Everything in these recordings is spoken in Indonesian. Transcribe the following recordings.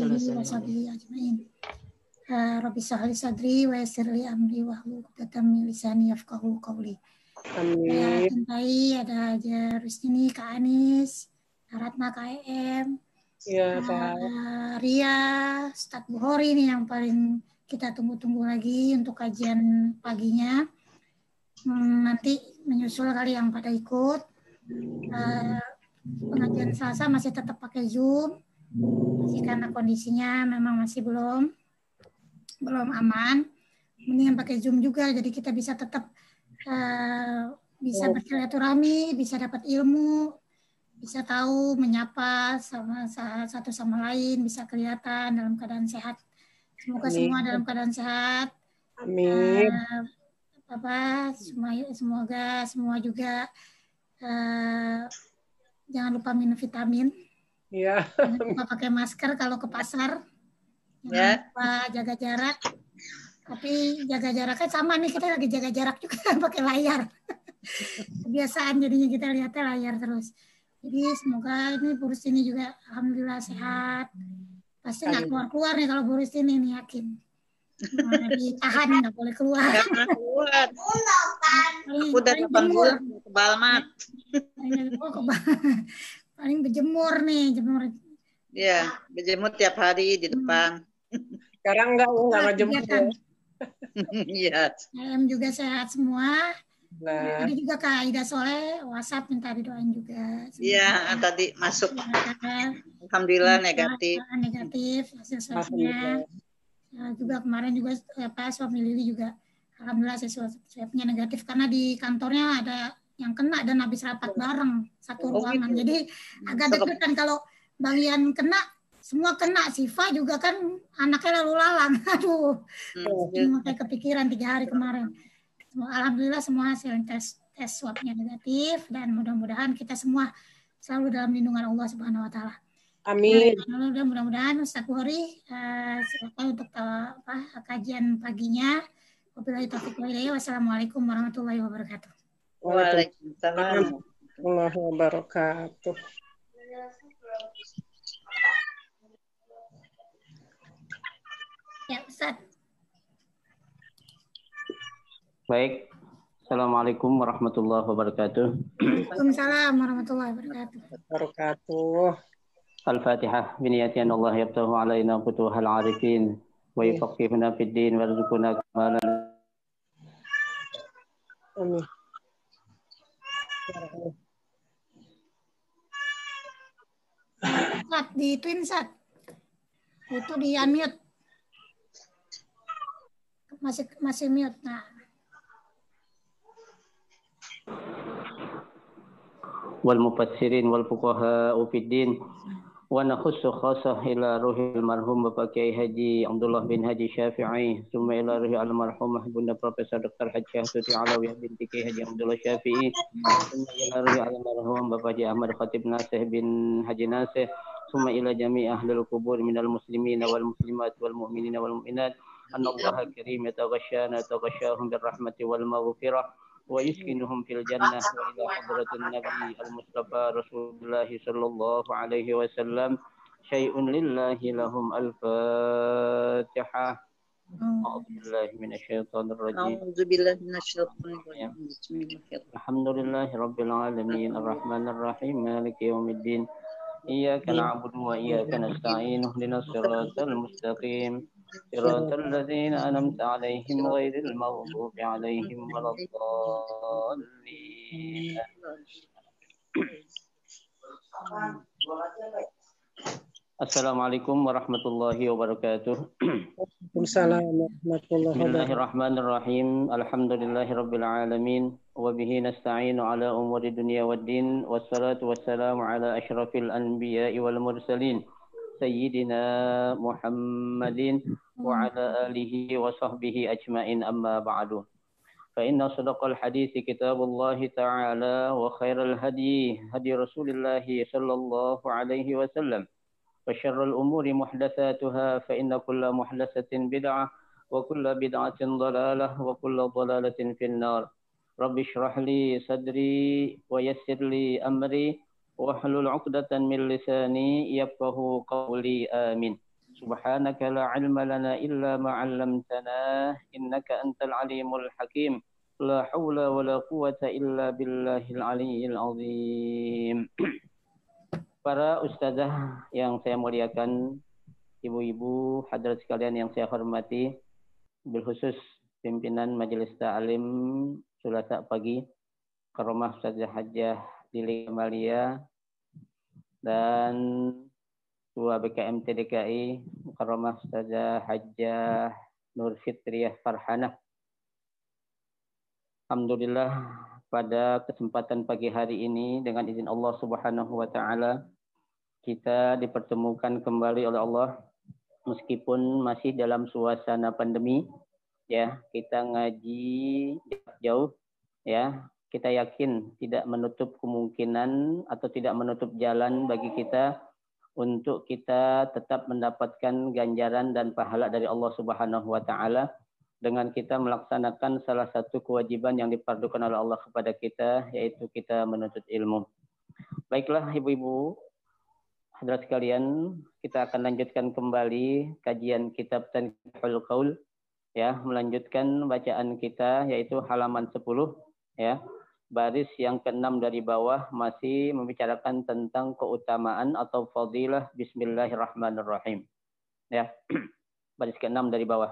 alihi wa sahbihi ajmain. Rabbi sahli sadri wa yassirli amri wa hlul uqdatam min lisani yafqahu qawli. Amin. Ya, ada aja Rusdini, Kak Anis, Ratna, Kak EM, ya, uh, Ria, Ustadz Buhori ini yang paling kita tunggu-tunggu lagi untuk kajian paginya. Hmm, nanti menyusul kali yang pada ikut. Uh, pengajian Selasa masih tetap pakai Zoom masih karena kondisinya memang masih belum belum aman. Mendingan pakai Zoom juga jadi kita bisa tetap uh, bisa iya. bersilaturahmi, bisa dapat ilmu, bisa tahu menyapa sama satu sama lain, bisa kelihatan dalam keadaan sehat. Semoga Amin. semua dalam keadaan sehat. Amin. Uh, apa semoga semua juga uh, jangan lupa minum vitamin Iya. Jangan pakai masker kalau ke pasar. Ya. Yeah. Jaga jarak. Tapi jaga jaraknya sama nih kita lagi jaga jarak juga pakai layar. Kebiasaan jadinya kita lihatnya layar terus. Jadi semoga ini burus ini juga alhamdulillah sehat. Pasti nggak keluar-keluar nih kalau burus ini nih yakin. Nah, ditahan nggak boleh keluar. keluar. Aku udah 8 bulan kebal mat paling berjemur nih jemur Iya, berjemur tiap hari di hmm. depan. Hmm. Sekarang enggak, enggak kan. Iya. Ayam juga sehat semua. Nah. Ada juga Kak Aida Soleh, WhatsApp minta didoain juga. Iya, ah, tadi masuk. Alhamdulillah, negatif. Ah, negatif, hasil swabnya. Nah, juga kemarin juga eh, apa suami Lili juga Alhamdulillah hasil swabnya negatif karena di kantornya ada yang kena dan habis rapat oh. bareng satu oh, ruangan. Gitu. Jadi agak deg-degan kalau bagian kena semua kena Siva juga kan anaknya lalu lalang aduh hmm. kayak kepikiran tiga hari kemarin alhamdulillah semua hasil tes tes swabnya negatif dan mudah-mudahan kita semua selalu dalam lindungan Allah Subhanahu Wa Taala Amin. Nah, mudah-mudahan Ustaz hari uh, eh, silakan untuk apa, kajian paginya. Wassalamualaikum warahmatullahi wabarakatuh. Waalaikumsalam. Allah wabarakatuh. Ya, Ustaz. Baik. Assalamualaikum warahmatullahi wabarakatuh. Waalaikumsalam warahmatullahi wabarakatuh. Wabarakatuh. Al-Fatihah. Biniyati an Allah yabtahu alaina futuhal arifin. Wa yufaqihuna fid din wa rizukuna Amin. Sat, di twin sat. Itu di unmute. Masih masih mute. Nah. Wal mufassirin wal fuqaha ufiddin. ونخص خاصة إلى روح المرحوم Bapak Kiai عبد الله بن Haji شافعي ثم إلى روح المرحومة Bunda Profesor Dr. Haji Syahsuti Alawiyah binti Kiai Haji Abdullah Syafi'i ثم إلى روح المرحوم بابا Haji Ahmad Khatib Nasih bin Haji Nasih ثم إلى جميع أهل القبور من المسلمين والمسلمات والمؤمنين والمؤمنات أن الله الكريم يتغشانا تغشاهم بالرحمة والمغفرة ويسكنهم في الجنة وإلى حضرة النبي المصطفى رسول الله صلى الله عليه وسلم شيء لله لهم الفاتحة أعوذ بالله من الشيطان الرجيم أعوذ بالله من الشيطان الرجيم بسم الله الحمد لله رب العالمين الرحمن الرحيم مالك يوم الدين إياك نعبد وإياك نستعين اهدنا الصراط المستقيم صراط الذين أنمت عليهم غير المغضوب عليهم ولا الضالين السلام عليكم ورحمة الله وبركاته السلام ورحمة الله وبركاته الله الرحمن الرحيم الحمد لله رب العالمين وبه نستعين على أمور الدنيا والدين والصلاة والسلام على أشرف الأنبياء والمرسلين سيدنا محمد وعلى آله وصحبه أجمعين أما بعد فإن صدق الحديث كتاب الله تعالى وخير الهدي هدي رسول الله صلى الله عليه وسلم وشر الأمور محدثاتها فإن كل محدثة بدعة وكل بدعة ضلالة وكل ضلالة في النار رب اشرح لي صدري ويسر لي أمري واحلل عقدة من لساني يفقه قولي آمين سبحانك لا علم لنا إلا ما علمتنا إنك أنت العليم الحكيم لا حول ولا قوة إلا بالله العلي العظيم Para ustazah yang saya muliakan, ibu-ibu, hadirat sekalian yang saya hormati, khusus pimpinan Majelis Ta'alim Sulasa pagi, Karomah Ustazah Hajah di Liga dan dua BKM TDKI Mukarramah Ustazah Hajjah Nur Fitriah Farhanah. Alhamdulillah pada kesempatan pagi hari ini dengan izin Allah Subhanahu wa taala kita dipertemukan kembali oleh Allah meskipun masih dalam suasana pandemi ya kita ngaji jauh ya kita yakin tidak menutup kemungkinan atau tidak menutup jalan bagi kita untuk kita tetap mendapatkan ganjaran dan pahala dari Allah Subhanahu wa taala dengan kita melaksanakan salah satu kewajiban yang dipardukan oleh Allah kepada kita yaitu kita menuntut ilmu. Baiklah ibu-ibu, hadirat sekalian, kita akan lanjutkan kembali kajian kitab Tanqul Qaul ya, melanjutkan bacaan kita yaitu halaman 10 ya baris yang keenam dari bawah masih membicarakan tentang keutamaan atau fadilah bismillahirrahmanirrahim. Ya. baris keenam dari bawah.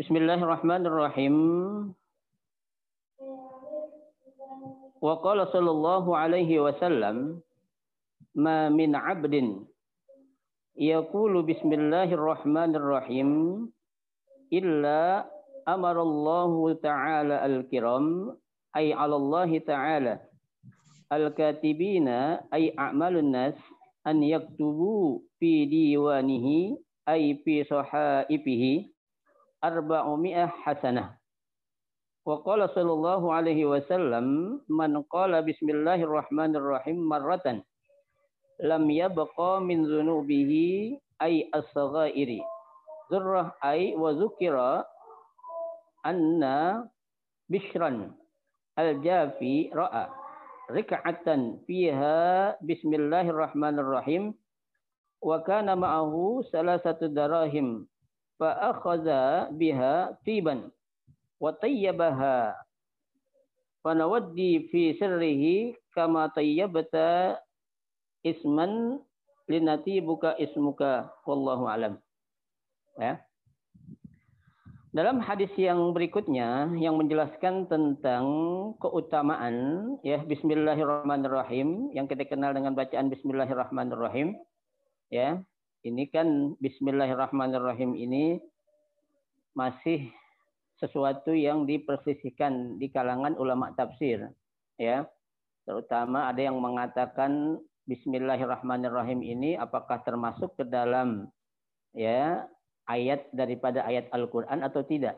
Bismillahirrahmanirrahim. Wa qala sallallahu alaihi wasallam ma min 'abdin yaqulu bismillahirrahmanirrahim illa amarallahu ta'ala al-kiram ay 'alallahi ta'ala al-katibina ay a'malun nas an yaktubu fi diwanihi ay fi sahaibihi arba'umi'ah hasanah Wa qala sallallahu alaihi wasallam man qala bismillahirrahmanirrahim marratan lam yabqa min dzunubihi ay as-saghairi zurrah ay wa zukira anna bishran al-jafi ra'a rik'atan fiha bismillahirrahmanirrahim wa kana ma'ahu salasatu darahim fa akhadha biha tiban wa tayyabaha fa nawaddi fi sirrihi kama tayyabata isman linati buka ismuka wallahu alam. Ya. Dalam hadis yang berikutnya yang menjelaskan tentang keutamaan ya bismillahirrahmanirrahim yang kita kenal dengan bacaan bismillahirrahmanirrahim ya. Ini kan bismillahirrahmanirrahim ini masih sesuatu yang dipersisihkan di kalangan ulama tafsir ya terutama ada yang mengatakan Bismillahirrahmanirrahim ini apakah termasuk ke dalam ya ayat daripada ayat Al-Qur'an atau tidak?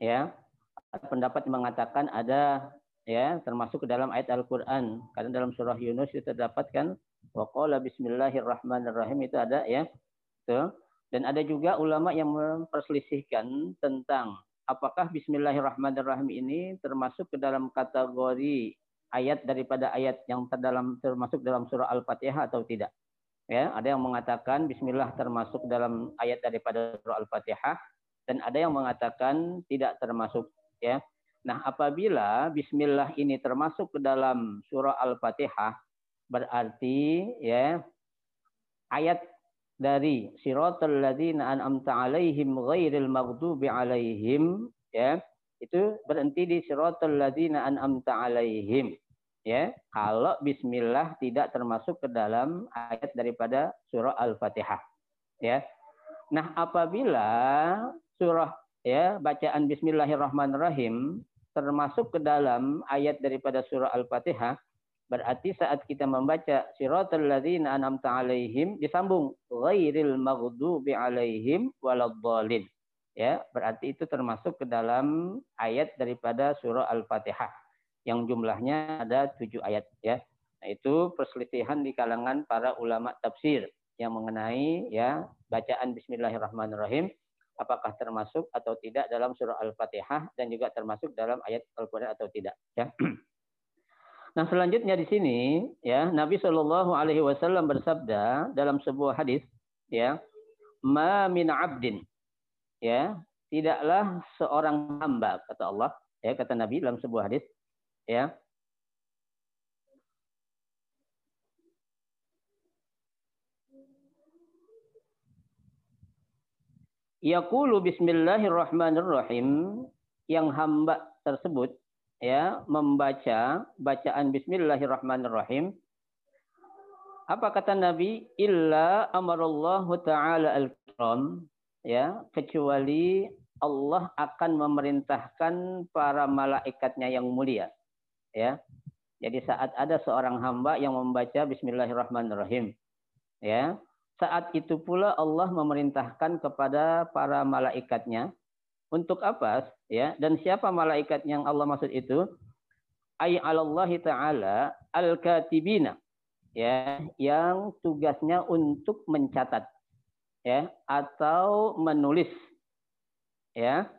Ya. Pendapat mengatakan ada ya termasuk ke dalam ayat Al-Qur'an karena dalam surah Yunus itu terdapat kan waqala bismillahirrahmanirrahim itu ada ya. Itu. Dan ada juga ulama yang memperselisihkan tentang apakah bismillahirrahmanirrahim ini termasuk ke dalam kategori ayat daripada ayat yang terdalam termasuk dalam surah Al-Fatihah atau tidak. Ya, ada yang mengatakan bismillah termasuk dalam ayat daripada surah Al-Fatihah dan ada yang mengatakan tidak termasuk, ya. Nah, apabila bismillah ini termasuk ke dalam surah Al-Fatihah berarti ya ayat dari siratal ladzina an'amta alaihim ghairil maghdubi alaihim ya itu berhenti di siratal ladzina an'amta alaihim ya kalau bismillah tidak termasuk ke dalam ayat daripada surah al-fatihah ya nah apabila surah ya bacaan bismillahirrahmanirrahim termasuk ke dalam ayat daripada surah al-fatihah berarti saat kita membaca siratal ladzina an'amta alaihim disambung ghairil maghdubi alaihim waladdallin ya berarti itu termasuk ke dalam ayat daripada surah Al-Fatihah yang jumlahnya ada tujuh ayat ya. Nah, itu perselisihan di kalangan para ulama tafsir yang mengenai ya bacaan bismillahirrahmanirrahim apakah termasuk atau tidak dalam surah Al-Fatihah dan juga termasuk dalam ayat Al-Qur'an atau tidak ya. Nah, selanjutnya di sini ya Nabi Shallallahu alaihi wasallam bersabda dalam sebuah hadis ya ma min abdin ya tidaklah seorang hamba kata Allah ya kata Nabi dalam sebuah hadis ya Yaqulu bismillahirrahmanirrahim yang hamba tersebut ya membaca bacaan bismillahirrahmanirrahim apa kata Nabi illa amarallahu taala al-kiram ya kecuali Allah akan memerintahkan para malaikatnya yang mulia ya jadi saat ada seorang hamba yang membaca Bismillahirrahmanirrahim ya saat itu pula Allah memerintahkan kepada para malaikatnya untuk apa ya dan siapa malaikat yang Allah maksud itu ay alallahi taala al-katibina ya yang tugasnya untuk mencatat ya atau menulis ya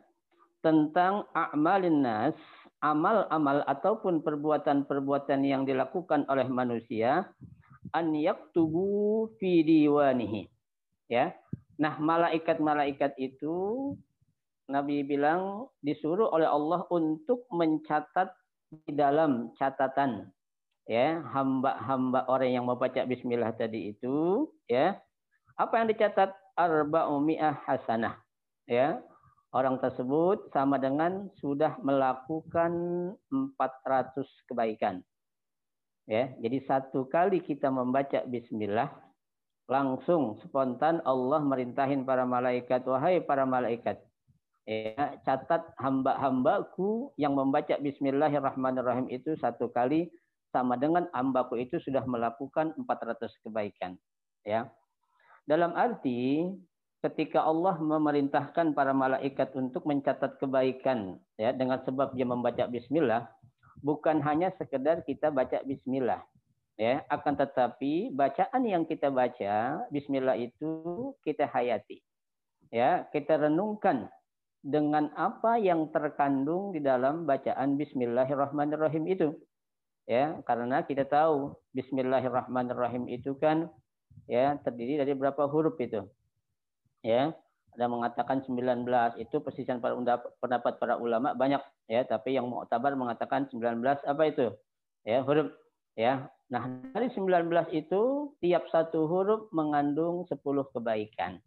tentang a'malin nas, amal-amal ataupun perbuatan-perbuatan yang dilakukan oleh manusia an yaktubu fi diwanihi. Ya. Nah, malaikat-malaikat itu Nabi bilang disuruh oleh Allah untuk mencatat di dalam catatan ya hamba-hamba orang yang membaca bismillah tadi itu ya apa yang dicatat? Arba' Umiyah hasanah. Ya, orang tersebut sama dengan sudah melakukan 400 kebaikan. Ya, jadi satu kali kita membaca bismillah langsung spontan Allah merintahin para malaikat wahai para malaikat ya catat hamba-hambaku yang membaca bismillahirrahmanirrahim itu satu kali sama dengan hambaku itu sudah melakukan 400 kebaikan ya dalam arti ketika Allah memerintahkan para malaikat untuk mencatat kebaikan ya dengan sebab dia membaca bismillah bukan hanya sekedar kita baca bismillah ya akan tetapi bacaan yang kita baca bismillah itu kita hayati ya kita renungkan dengan apa yang terkandung di dalam bacaan bismillahirrahmanirrahim itu ya karena kita tahu bismillahirrahmanirrahim itu kan ya terdiri dari berapa huruf itu ya ada mengatakan 19 itu persisian para pendapat para ulama banyak ya tapi yang mu'tabar mengatakan 19 apa itu ya huruf ya nah dari 19 itu tiap satu huruf mengandung 10 kebaikan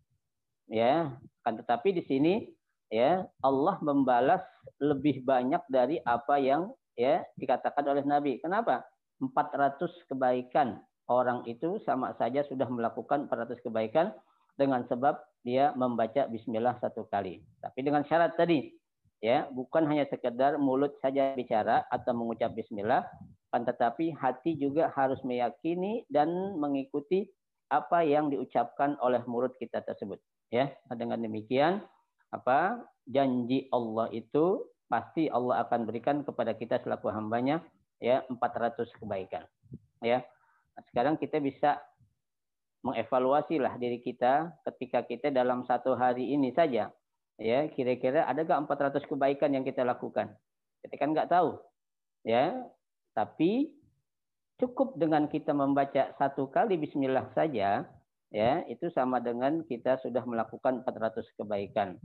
ya kan tetapi di sini ya Allah membalas lebih banyak dari apa yang ya dikatakan oleh Nabi kenapa 400 kebaikan orang itu sama saja sudah melakukan 400 kebaikan dengan sebab dia membaca bismillah satu kali. Tapi dengan syarat tadi, ya, bukan hanya sekedar mulut saja bicara atau mengucap bismillah, kan tetapi hati juga harus meyakini dan mengikuti apa yang diucapkan oleh mulut kita tersebut, ya. Dengan demikian, apa janji Allah itu pasti Allah akan berikan kepada kita selaku hambanya ya 400 kebaikan ya sekarang kita bisa mengevaluasi lah diri kita ketika kita dalam satu hari ini saja ya kira-kira ada gak 400 kebaikan yang kita lakukan kita kan nggak tahu ya tapi cukup dengan kita membaca satu kali Bismillah saja ya itu sama dengan kita sudah melakukan 400 kebaikan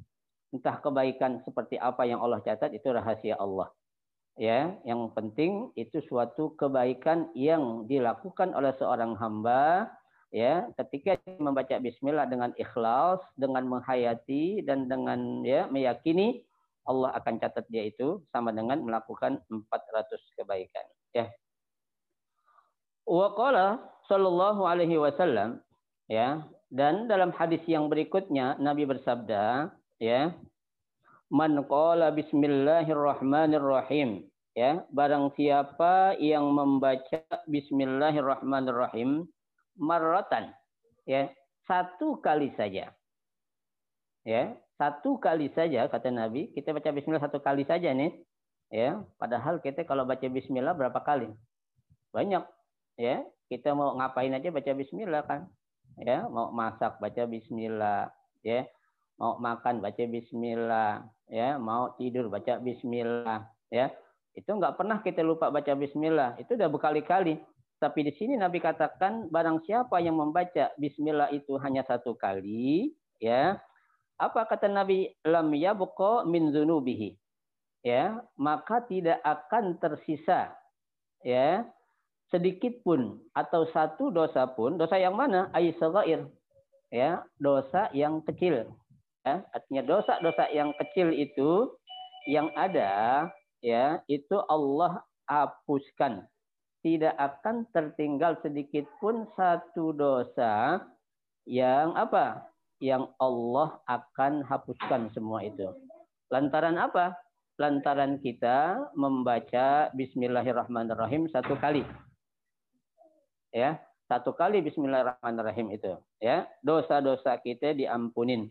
entah kebaikan seperti apa yang Allah catat itu rahasia Allah ya yang penting itu suatu kebaikan yang dilakukan oleh seorang hamba ya ketika membaca bismillah dengan ikhlas dengan menghayati dan dengan ya meyakini Allah akan catat dia itu sama dengan melakukan 400 kebaikan ya wa qala sallallahu alaihi wasallam ya dan dalam hadis yang berikutnya Nabi bersabda ya man qala bismillahirrahmanirrahim ya barang siapa yang membaca bismillahirrahmanirrahim marratan ya satu kali saja ya satu kali saja kata Nabi kita baca bismillah satu kali saja nih ya padahal kita kalau baca bismillah berapa kali banyak ya kita mau ngapain aja baca bismillah kan ya mau masak baca bismillah ya mau makan baca bismillah ya mau tidur baca bismillah ya itu nggak pernah kita lupa baca bismillah itu udah berkali-kali tapi di sini Nabi katakan barang siapa yang membaca bismillah itu hanya satu kali ya apa kata Nabi lam yabqa min zunubihi ya maka tidak akan tersisa ya sedikit pun atau satu dosa pun dosa yang mana aisyair ya dosa yang kecil ya, artinya dosa-dosa yang kecil itu yang ada ya itu Allah hapuskan tidak akan tertinggal sedikit pun satu dosa yang apa yang Allah akan hapuskan semua itu lantaran apa lantaran kita membaca Bismillahirrahmanirrahim satu kali ya satu kali Bismillahirrahmanirrahim itu ya dosa-dosa kita diampunin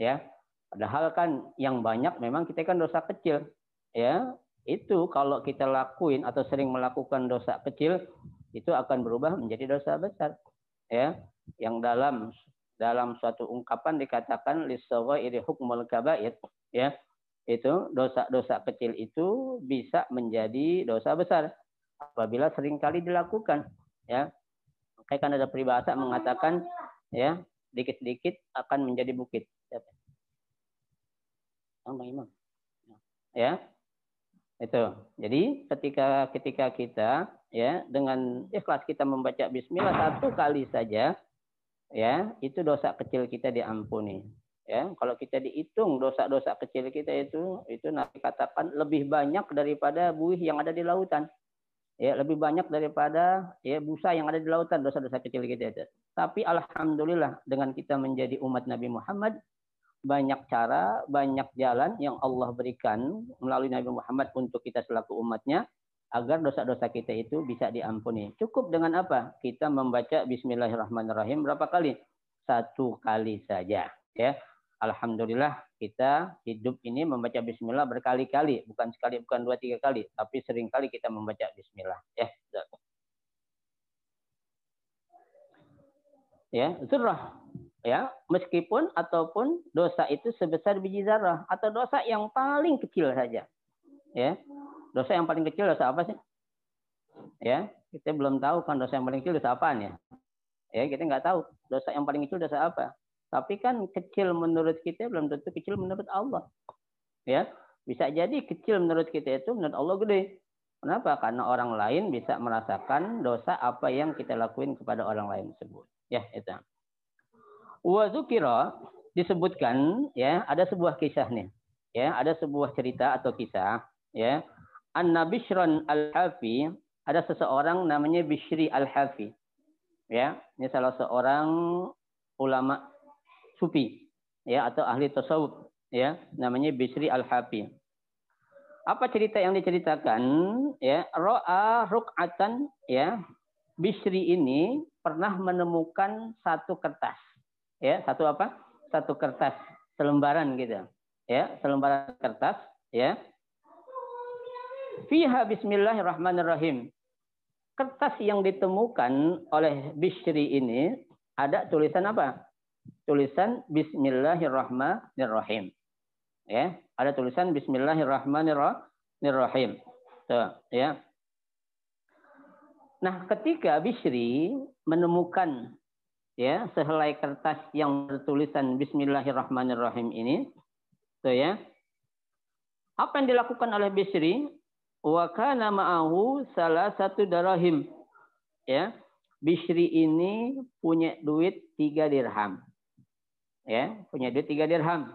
ya padahal kan yang banyak memang kita kan dosa kecil ya itu kalau kita lakuin atau sering melakukan dosa kecil itu akan berubah menjadi dosa besar ya yang dalam dalam suatu ungkapan dikatakan iri hukmul kabair ya itu dosa-dosa kecil itu bisa menjadi dosa besar apabila seringkali dilakukan ya kayak kan ada peribahasa mengatakan ya dikit sedikit akan menjadi bukit tambah imam. Ya. Itu. Jadi ketika ketika kita ya dengan ikhlas kita membaca bismillah satu kali saja ya, itu dosa kecil kita diampuni. Ya, kalau kita dihitung dosa-dosa kecil kita itu itu nanti katakan lebih banyak daripada buih yang ada di lautan. Ya, lebih banyak daripada ya busa yang ada di lautan dosa-dosa kecil kita itu. Tapi alhamdulillah dengan kita menjadi umat Nabi Muhammad banyak cara, banyak jalan yang Allah berikan melalui Nabi Muhammad untuk kita selaku umatnya agar dosa-dosa kita itu bisa diampuni. Cukup dengan apa? Kita membaca Bismillahirrahmanirrahim berapa kali? Satu kali saja. Ya, Alhamdulillah kita hidup ini membaca Bismillah berkali-kali, bukan sekali, bukan dua tiga kali, tapi sering kali kita membaca Bismillah. Ya, ya, sudah ya meskipun ataupun dosa itu sebesar biji zarah atau dosa yang paling kecil saja ya dosa yang paling kecil dosa apa sih ya kita belum tahu kan dosa yang paling kecil dosa apa ya ya kita nggak tahu dosa yang paling kecil dosa apa tapi kan kecil menurut kita belum tentu kecil menurut Allah ya bisa jadi kecil menurut kita itu menurut Allah gede kenapa karena orang lain bisa merasakan dosa apa yang kita lakuin kepada orang lain tersebut ya itu Wazukira disebutkan ya ada sebuah kisah nih ya ada sebuah cerita atau kisah ya an Bishran Al-Hafi ada seseorang namanya Bishri Al-Hafi ya ini salah seorang ulama sufi ya atau ahli tasawuf ya namanya Bishri Al-Hafi apa cerita yang diceritakan ya ro'a ruk'atan ya Bishri ini pernah menemukan satu kertas ya satu apa satu kertas selembaran gitu ya selembaran kertas ya fiha bismillahirrahmanirrahim kertas yang ditemukan oleh Bishri ini ada tulisan apa tulisan bismillahirrahmanirrahim ya ada tulisan bismillahirrahmanirrahim Tuh, ya nah ketika Bishri menemukan ya sehelai kertas yang bertulisan Bismillahirrahmanirrahim ini so ya apa yang dilakukan oleh Bisri wa kana ma'ahu salah satu darahim ya Bisri ini punya duit tiga dirham ya punya duit tiga dirham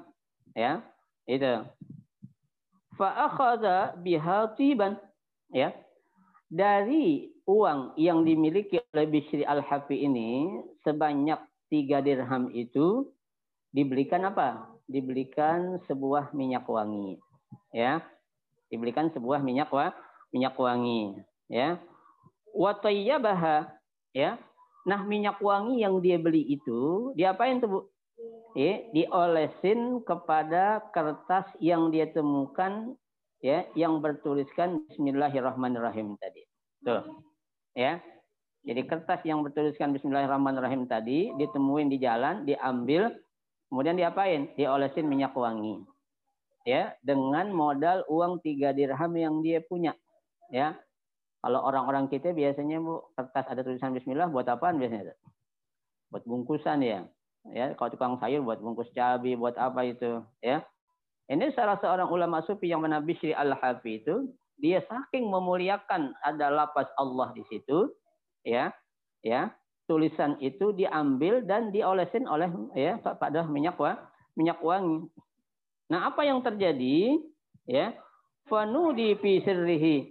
ya itu fa akhadha tiban ya dari uang yang dimiliki oleh Bishri Al-Hafi ini sebanyak tiga dirham itu dibelikan apa? Dibelikan sebuah minyak wangi. Ya. Dibelikan sebuah minyak wa, minyak wangi, ya. Wa tayyabaha, ya. Nah, minyak wangi yang dia beli itu diapain tuh, Bu? Ya, diolesin kepada kertas yang dia temukan ya yang bertuliskan bismillahirrahmanirrahim tadi. Tuh ya. Jadi kertas yang bertuliskan Bismillahirrahmanirrahim tadi ditemuin di jalan, diambil, kemudian diapain? Diolesin minyak wangi. Ya, dengan modal uang tiga dirham yang dia punya. Ya. Kalau orang-orang kita biasanya Bu, kertas ada tulisan bismillah buat apaan biasanya? Buat bungkusan ya. Ya, kalau tukang sayur buat bungkus cabai, buat apa itu, ya. Ini salah seorang ulama sufi yang bernama Bisri al-Hafi itu dia saking memuliakan ada lapas Allah di situ ya ya tulisan itu diambil dan diolesin oleh ya pada minyak wa, minyak wangi nah apa yang terjadi ya fanu di sirrihi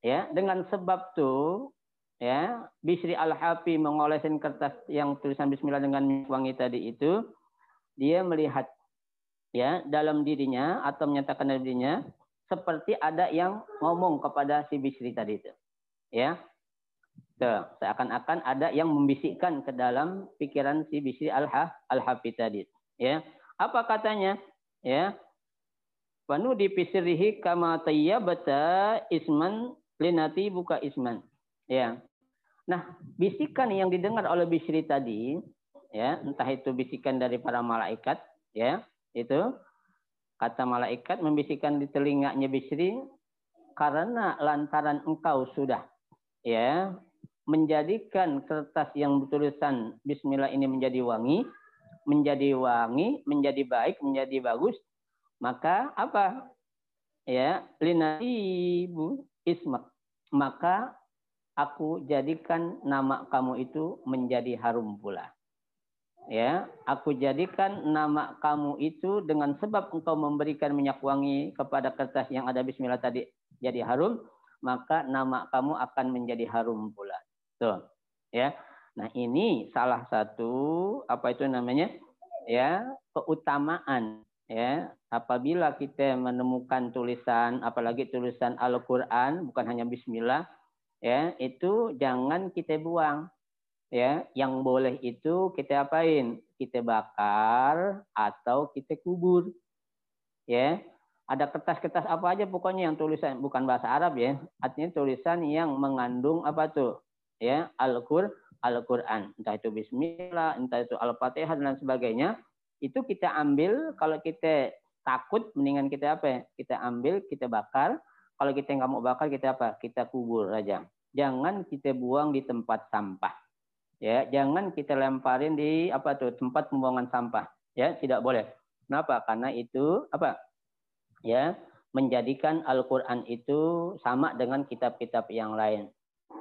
ya dengan sebab tuh ya Bisri al Hafi mengolesin kertas yang tulisan bismillah dengan minyak wangi tadi itu dia melihat ya dalam dirinya atau menyatakan dirinya seperti ada yang ngomong kepada si Bisri tadi itu. Ya. Tuh, seakan-akan ada yang membisikkan ke dalam pikiran si Bisri al-ha, al tadi. Ya. Apa katanya? Ya. Panu di pisrihi kama tayyabata isman linati buka isman. Ya. Nah, bisikan yang didengar oleh Bisri tadi, ya, entah itu bisikan dari para malaikat, ya, itu Kata malaikat membisikkan di telinganya Bisri, karena lantaran engkau sudah ya menjadikan kertas yang bertulisan Bismillah ini menjadi wangi, menjadi wangi, menjadi baik, menjadi bagus, maka apa? Ya, lina ibu ismak. Maka aku jadikan nama kamu itu menjadi harum pula ya aku jadikan nama kamu itu dengan sebab engkau memberikan minyak wangi kepada kertas yang ada bismillah tadi jadi harum maka nama kamu akan menjadi harum pula tuh ya nah ini salah satu apa itu namanya ya keutamaan ya apabila kita menemukan tulisan apalagi tulisan Al-Qur'an bukan hanya bismillah ya itu jangan kita buang ya yang boleh itu kita apain kita bakar atau kita kubur ya ada kertas-kertas apa aja pokoknya yang tulisan bukan bahasa Arab ya artinya tulisan yang mengandung apa tuh ya Al-Qur Al-Quran entah itu Bismillah entah itu Al-Fatihah dan sebagainya itu kita ambil kalau kita takut mendingan kita apa ya? kita ambil kita bakar kalau kita nggak mau bakar kita apa kita kubur aja jangan kita buang di tempat sampah Ya, jangan kita lemparin di apa tuh tempat pembuangan sampah. Ya, tidak boleh. Kenapa? Karena itu apa? Ya, menjadikan Al-Qur'an itu sama dengan kitab-kitab yang lain.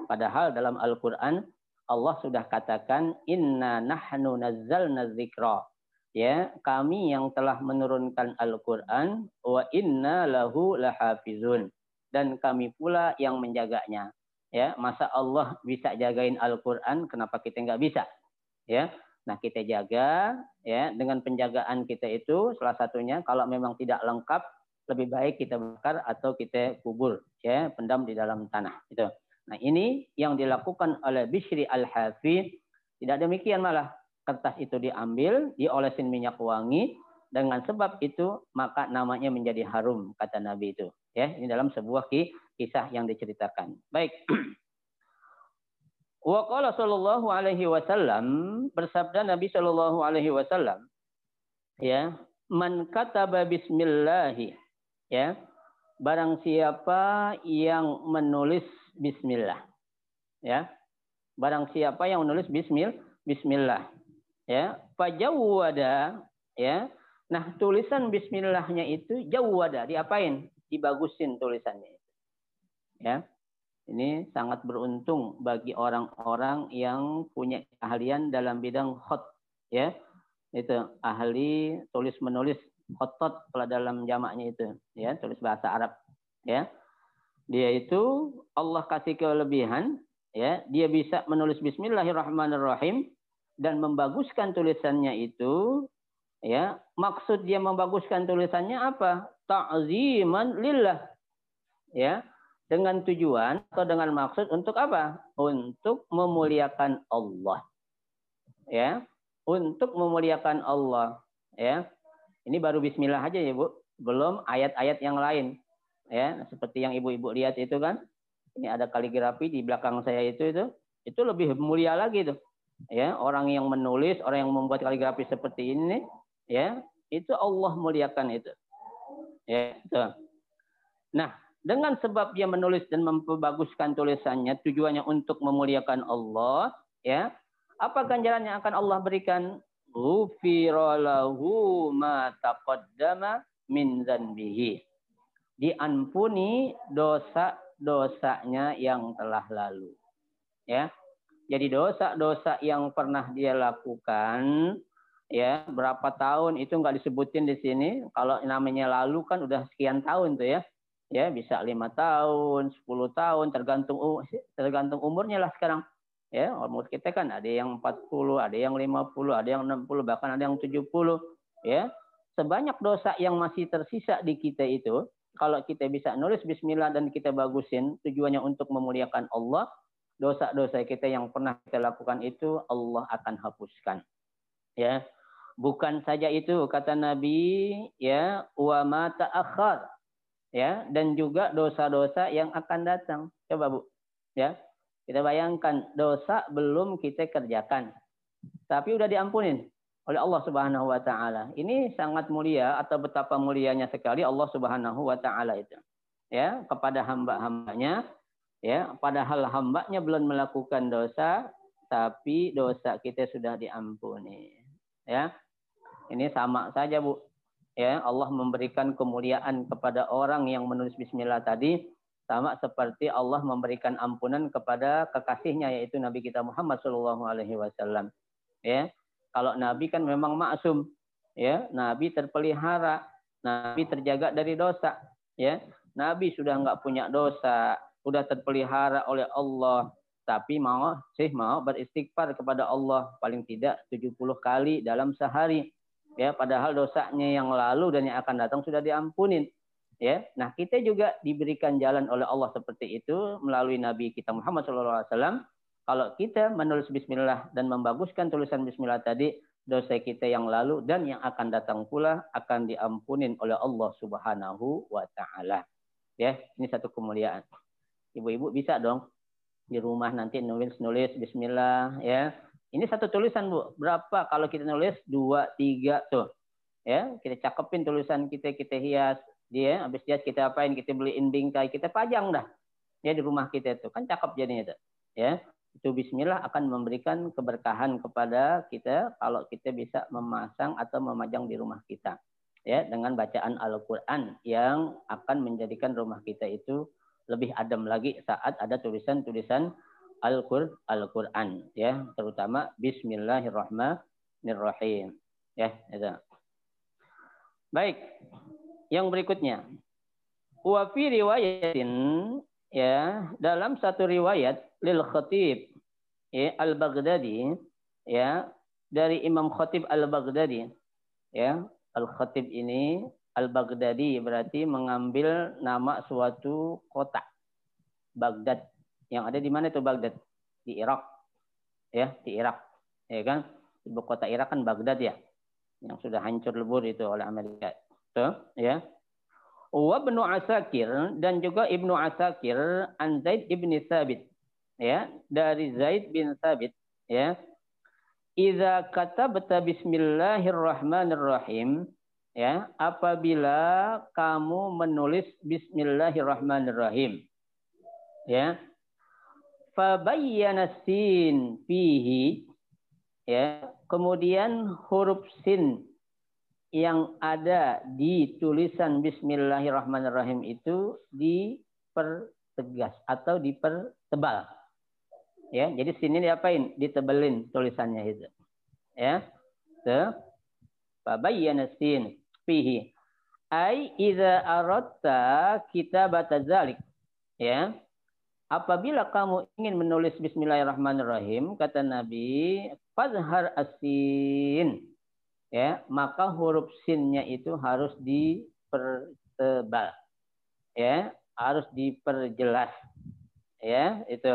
Padahal dalam Al-Qur'an Allah sudah katakan inna nahnu nazzalna dzikra ya kami yang telah menurunkan Al-Qur'an wa inna lahu lahafizun dan kami pula yang menjaganya ya masa Allah bisa jagain Al-Quran kenapa kita nggak bisa ya nah kita jaga ya dengan penjagaan kita itu salah satunya kalau memang tidak lengkap lebih baik kita bakar atau kita kubur ya pendam di dalam tanah itu nah ini yang dilakukan oleh Bishri al hafi tidak demikian malah kertas itu diambil diolesin minyak wangi dengan sebab itu maka namanya menjadi harum kata Nabi itu ya ini dalam sebuah ki kisah yang diceritakan. Baik. Wa qala sallallahu alaihi wasallam bersabda Nabi sallallahu alaihi wasallam ya, man kataba bismillah ya, barang siapa yang menulis bismillah ya, barang siapa yang menulis bismil bismillah ya, fajawwada ya. Nah, tulisan bismillahnya itu jawada diapain? Dibagusin tulisannya ya ini sangat beruntung bagi orang-orang yang punya keahlian dalam bidang hot ya itu ahli tulis menulis hotot kalau dalam jamaknya itu ya tulis bahasa Arab ya dia itu Allah kasih kelebihan ya dia bisa menulis Bismillahirrahmanirrahim dan membaguskan tulisannya itu ya maksud dia membaguskan tulisannya apa ta'ziman lillah ya dengan tujuan atau dengan maksud untuk apa? Untuk memuliakan Allah. Ya, untuk memuliakan Allah, ya. Ini baru bismillah aja ya, Bu. Belum ayat-ayat yang lain. Ya, seperti yang Ibu-ibu lihat itu kan. Ini ada kaligrafi di belakang saya itu itu. Itu lebih mulia lagi itu. Ya, orang yang menulis, orang yang membuat kaligrafi seperti ini, ya, itu Allah muliakan itu. Ya, itu. Nah, dengan sebab dia menulis dan memperbaguskan tulisannya, tujuannya untuk memuliakan Allah, ya. Apa ganjaran yang akan Allah berikan? Ghufira ma taqaddama min dzanbihi. Diampuni dosa-dosanya yang telah lalu. Ya. Jadi dosa-dosa yang pernah dia lakukan, ya berapa tahun itu nggak disebutin di sini. Kalau namanya lalu kan udah sekian tahun tuh ya ya bisa lima tahun sepuluh tahun tergantung tergantung umurnya lah sekarang ya umur kita kan ada yang 40 ada yang 50 ada yang 60 bahkan ada yang 70 ya sebanyak dosa yang masih tersisa di kita itu kalau kita bisa nulis bismillah dan kita bagusin tujuannya untuk memuliakan Allah dosa-dosa kita yang pernah kita lakukan itu Allah akan hapuskan ya bukan saja itu kata Nabi ya wa ma ta'akhkhar ya dan juga dosa-dosa yang akan datang. Coba Bu, ya. Kita bayangkan dosa belum kita kerjakan. Tapi udah diampunin oleh Allah Subhanahu wa taala. Ini sangat mulia atau betapa mulianya sekali Allah Subhanahu wa taala itu. Ya, kepada hamba-hambanya ya, padahal hambanya belum melakukan dosa tapi dosa kita sudah diampuni. Ya. Ini sama saja, Bu ya Allah memberikan kemuliaan kepada orang yang menulis bismillah tadi sama seperti Allah memberikan ampunan kepada kekasihnya yaitu Nabi kita Muhammad Shallallahu Alaihi Wasallam. Ya, kalau Nabi kan memang maksum, ya Nabi terpelihara, Nabi terjaga dari dosa, ya Nabi sudah nggak punya dosa, sudah terpelihara oleh Allah, tapi mau sih mau beristighfar kepada Allah paling tidak 70 kali dalam sehari ya padahal dosanya yang lalu dan yang akan datang sudah diampunin ya nah kita juga diberikan jalan oleh Allah seperti itu melalui Nabi kita Muhammad SAW kalau kita menulis Bismillah dan membaguskan tulisan Bismillah tadi dosa kita yang lalu dan yang akan datang pula akan diampunin oleh Allah Subhanahu wa taala. Ya, ini satu kemuliaan. Ibu-ibu bisa dong di rumah nanti nulis nulis bismillah ya ini satu tulisan, Bu. Berapa kalau kita nulis? Dua, tiga, tuh. Ya, kita cakepin tulisan kita, kita hias. Dia, habis hias kita apain, kita beliin bingkai, kita pajang dah. Ya, di rumah kita itu. Kan cakep jadinya itu. Ya, itu bismillah akan memberikan keberkahan kepada kita kalau kita bisa memasang atau memajang di rumah kita. Ya, dengan bacaan Al-Quran yang akan menjadikan rumah kita itu lebih adem lagi saat ada tulisan-tulisan Al-Qur'an ya, terutama bismillahirrahmanirrahim. Ya, itu. Baik. Yang berikutnya. Wa riwayatin ya, dalam satu riwayat lil khatib ya, Al-Baghdadi ya, dari Imam Khatib Al-Baghdadi ya, Al-Khatib ini Al-Baghdadi berarti mengambil nama suatu kota Baghdad yang ada di mana itu Baghdad di Irak ya di Irak ya kan ibu kota Irak kan Baghdad ya yang sudah hancur lebur itu oleh Amerika itu ya wa ibnu Asakir dan juga ibnu Asakir an Zaid ibni Sabit ya dari Zaid bin Sabit ya Iza kata beta Bismillahirrahmanirrahim ya apabila kamu menulis Bismillahirrahmanirrahim ya Fabayyana sin fihi. Ya, kemudian huruf sin yang ada di tulisan Bismillahirrahmanirrahim itu dipertegas atau dipertebal. Ya, jadi sin ini diapain? Ditebelin tulisannya itu. Ya. Tuh. Fabayyana sin fihi. Ai idza aradta kitabata zalik Ya apabila kamu ingin menulis bismillahirrahmanirrahim kata Nabi fazhar asin ya maka huruf sinnya itu harus dipertebal ya harus diperjelas ya itu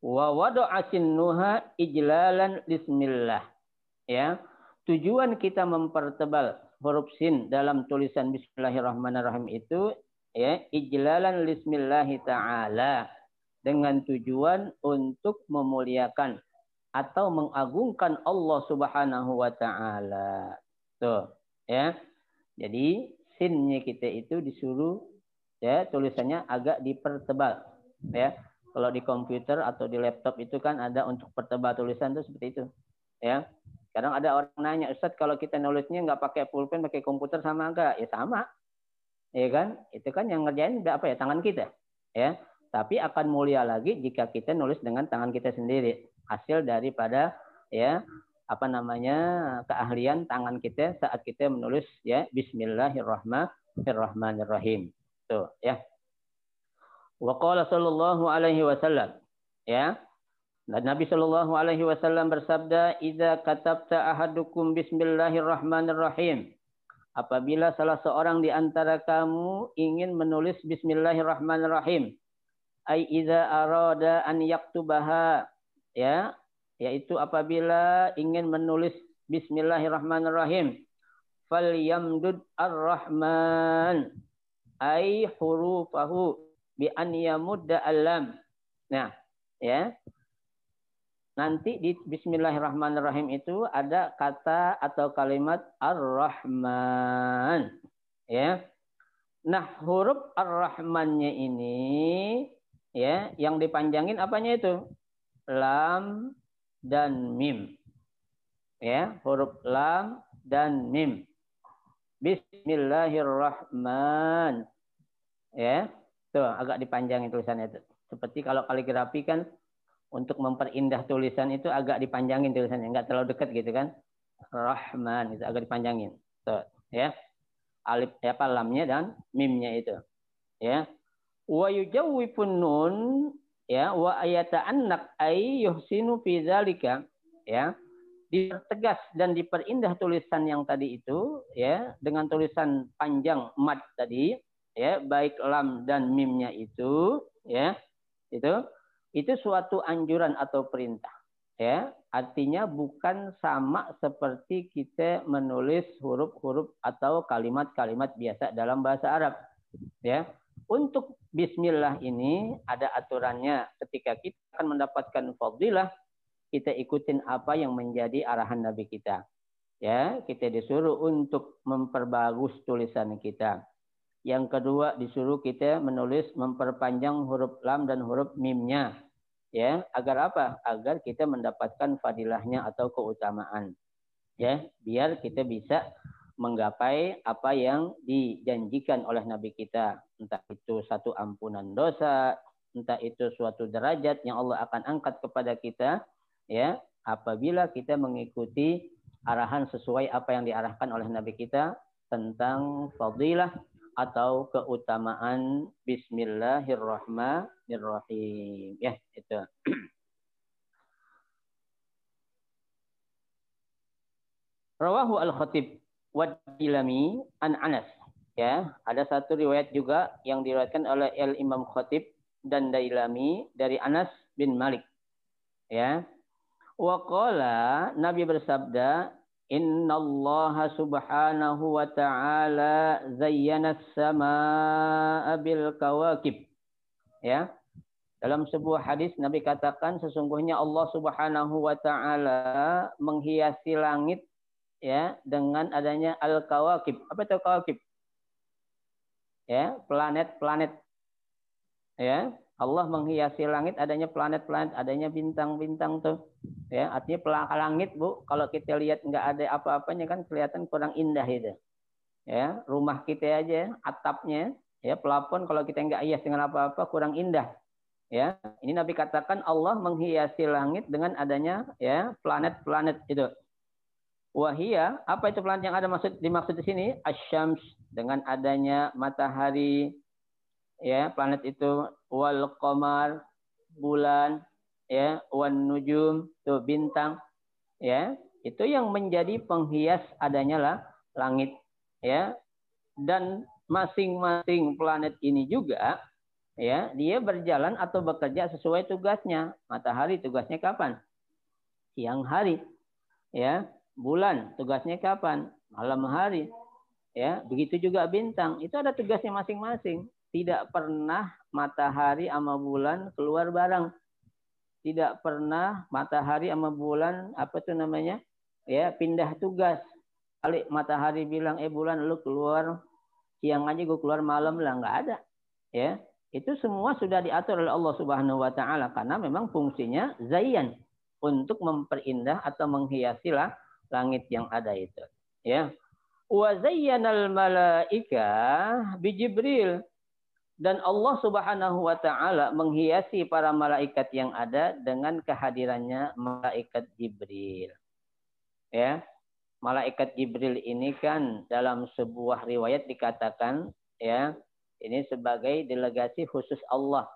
wa asin nuha ijlalan bismillah ya tujuan kita mempertebal huruf sin dalam tulisan bismillahirrahmanirrahim itu ya ijlalan lismillahi taala dengan tujuan untuk memuliakan atau mengagungkan Allah Subhanahu wa taala. Tuh, ya. Jadi sinnya kita itu disuruh ya tulisannya agak dipertebal, ya. Kalau di komputer atau di laptop itu kan ada untuk pertebal tulisan tuh seperti itu. Ya. Kadang ada orang nanya, "Ustaz, kalau kita nulisnya nggak pakai pulpen, pakai komputer sama enggak?" Ya sama ya kan? Itu kan yang ngerjain apa ya? Tangan kita, ya. Tapi akan mulia lagi jika kita nulis dengan tangan kita sendiri. Hasil daripada ya apa namanya keahlian tangan kita saat kita menulis ya Bismillahirrahmanirrahim. Tuh ya. Wa sallallahu alaihi wasallam ya. Dan Nabi sallallahu alaihi wasallam bersabda, "Idza katabta ahadukum bismillahirrahmanirrahim." Apabila salah seorang di antara kamu ingin menulis bismillahirrahmanirrahim, ai idza arada an yaktubaha, ya, yaitu apabila ingin menulis bismillahirrahmanirrahim, falyamdud ar-rahman ai hurufahu bi an yamudda alam. Nah, ya. Nanti di Bismillahirrahmanirrahim itu ada kata atau kalimat Ar-Rahman. Ya. Nah, huruf Ar-Rahmannya ini ya, yang dipanjangin apanya itu? Lam dan mim. Ya, huruf lam dan mim. Bismillahirrahman. Ya. Tuh, agak dipanjangin tulisannya itu. Seperti kalau kaligrafi kan untuk memperindah tulisan itu agak dipanjangin tulisannya, nggak terlalu dekat gitu kan. Rahman itu agak dipanjangin. So, ya. Alif ya, apa lamnya dan mimnya itu. Ya. Wa yujawwifun nun ya wa anak ay yuhsinu fi dzalika ya. Dipertegas dan diperindah tulisan yang tadi itu ya dengan tulisan panjang mat tadi ya baik lam dan mimnya itu ya itu itu suatu anjuran atau perintah. Ya, artinya bukan sama seperti kita menulis huruf-huruf atau kalimat-kalimat biasa dalam bahasa Arab. Ya, untuk bismillah ini ada aturannya ketika kita akan mendapatkan fadilah kita ikutin apa yang menjadi arahan nabi kita ya kita disuruh untuk memperbagus tulisan kita yang kedua disuruh kita menulis memperpanjang huruf lam dan huruf mimnya. Ya, agar apa? Agar kita mendapatkan fadilahnya atau keutamaan. Ya, biar kita bisa menggapai apa yang dijanjikan oleh Nabi kita. Entah itu satu ampunan dosa, entah itu suatu derajat yang Allah akan angkat kepada kita. Ya, apabila kita mengikuti arahan sesuai apa yang diarahkan oleh Nabi kita tentang fadilah atau keutamaan bismillahirrahmanirrahim. Ya, itu. Rawahu Al-Khatib wa Dilami an Anas. Ya, ada satu riwayat juga yang diriwayatkan oleh Al Imam Khatib dan Dailami dari Anas bin Malik. Ya. Wa qala Nabi bersabda إن الله سبحانه وتعالى زين السماء بالكواكب ya dalam sebuah hadis Nabi katakan sesungguhnya Allah Subhanahu wa taala menghiasi langit ya dengan adanya al-kawakib. Apa itu kawakib? Ya, planet-planet. Ya. Allah menghiasi langit adanya planet-planet, adanya bintang-bintang tuh. Ya, artinya pelaka langit, Bu, kalau kita lihat nggak ada apa-apanya kan kelihatan kurang indah itu. Ya, rumah kita aja atapnya, ya pelapon kalau kita nggak hias dengan apa-apa kurang indah. Ya, ini Nabi katakan Allah menghiasi langit dengan adanya ya planet-planet itu. Wahia, apa itu planet yang ada maksud dimaksud di sini? Asyams dengan adanya matahari, ya planet itu wal komar, bulan ya wan nujum itu bintang ya itu yang menjadi penghias adanya lah langit ya dan masing-masing planet ini juga ya dia berjalan atau bekerja sesuai tugasnya matahari tugasnya kapan siang hari ya bulan tugasnya kapan malam hari ya begitu juga bintang itu ada tugasnya masing-masing tidak pernah matahari sama bulan keluar barang. Tidak pernah matahari sama bulan apa tuh namanya? Ya, pindah tugas. Kali matahari bilang, eh bulan lu keluar siang aja gue keluar malam lah nggak ada. Ya, itu semua sudah diatur oleh Allah Subhanahu wa taala karena memang fungsinya zayyan untuk memperindah atau menghiasilah langit yang ada itu. Ya. Wa zayyanal malaika bi Jibril dan Allah Subhanahu wa taala menghiasi para malaikat yang ada dengan kehadirannya malaikat Jibril. Ya. Malaikat Jibril ini kan dalam sebuah riwayat dikatakan ya, ini sebagai delegasi khusus Allah.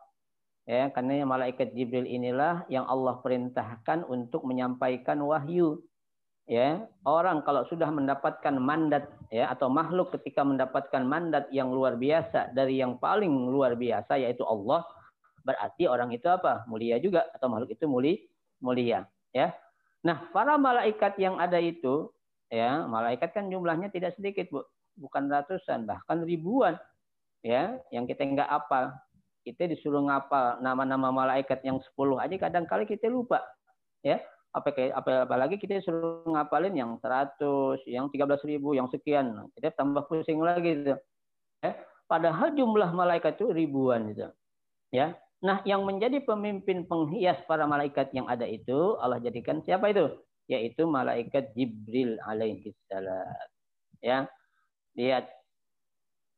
Ya, karena malaikat Jibril inilah yang Allah perintahkan untuk menyampaikan wahyu ya orang kalau sudah mendapatkan mandat ya atau makhluk ketika mendapatkan mandat yang luar biasa dari yang paling luar biasa yaitu Allah berarti orang itu apa mulia juga atau makhluk itu muli mulia ya nah para malaikat yang ada itu ya malaikat kan jumlahnya tidak sedikit bu bukan ratusan bahkan ribuan ya yang kita nggak apa kita disuruh ngapal nama-nama malaikat yang sepuluh aja kadang kali kita lupa ya apa kayak apa apalagi kita suruh ngapalin yang 100, yang 13.000, yang sekian. Kita tambah pusing lagi gitu. Ya. Padahal jumlah malaikat itu ribuan gitu. Ya. Nah, yang menjadi pemimpin penghias para malaikat yang ada itu Allah jadikan siapa itu? Yaitu malaikat Jibril salam. Ya. Lihat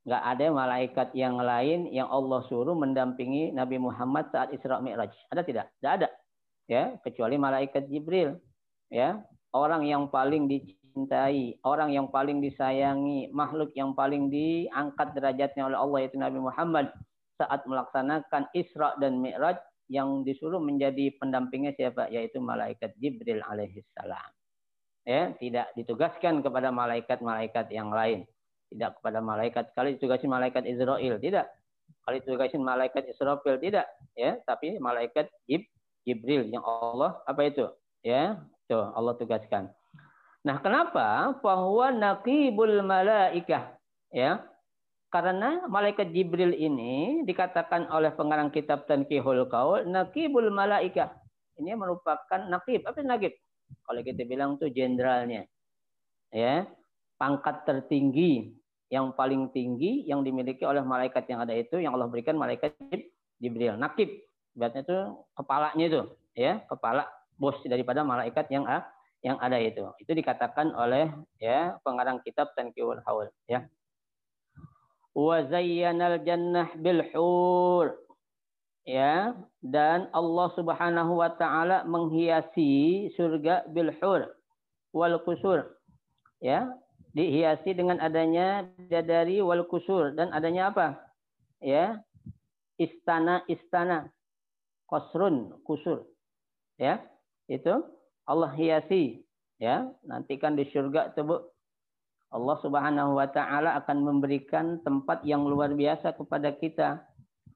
nggak ada malaikat yang lain yang Allah suruh mendampingi Nabi Muhammad saat Isra Mi'raj. Ada tidak? Tidak ada ya kecuali malaikat Jibril ya orang yang paling dicintai orang yang paling disayangi makhluk yang paling diangkat derajatnya oleh Allah yaitu Nabi Muhammad saat melaksanakan Isra dan Mi'raj yang disuruh menjadi pendampingnya siapa yaitu malaikat Jibril alaihissalam ya tidak ditugaskan kepada malaikat-malaikat yang lain tidak kepada malaikat kali ditugaskan malaikat Israel tidak kali ditugaskan malaikat Israfil tidak ya tapi malaikat Jibril Jibril yang Allah apa itu? Ya, tuh Allah tugaskan. Nah, kenapa? Bahwa naqibul malaikah, ya. Karena malaikat Jibril ini dikatakan oleh pengarang kitab Tanqihul Qaul naqibul malaikah. Ini merupakan naqib. Apa naqib? Kalau kita bilang tuh jenderalnya. Ya, pangkat tertinggi yang paling tinggi yang dimiliki oleh malaikat yang ada itu yang Allah berikan malaikat Jibril. Nakib Ibaratnya itu kepalanya itu, ya, kepala bos daripada malaikat yang ah, yang ada itu. Itu dikatakan oleh ya pengarang kitab Tanqiul Haul, ya. Wa zayyanal jannah bil hur. Ya, dan Allah Subhanahu wa taala menghiasi surga bil hur wal kusur. Ya, dihiasi dengan adanya bidadari wal kusur dan adanya apa? Ya, istana-istana kosrun kusur ya itu Allah hiasi ya nantikan di surga coba Allah Subhanahu wa taala akan memberikan tempat yang luar biasa kepada kita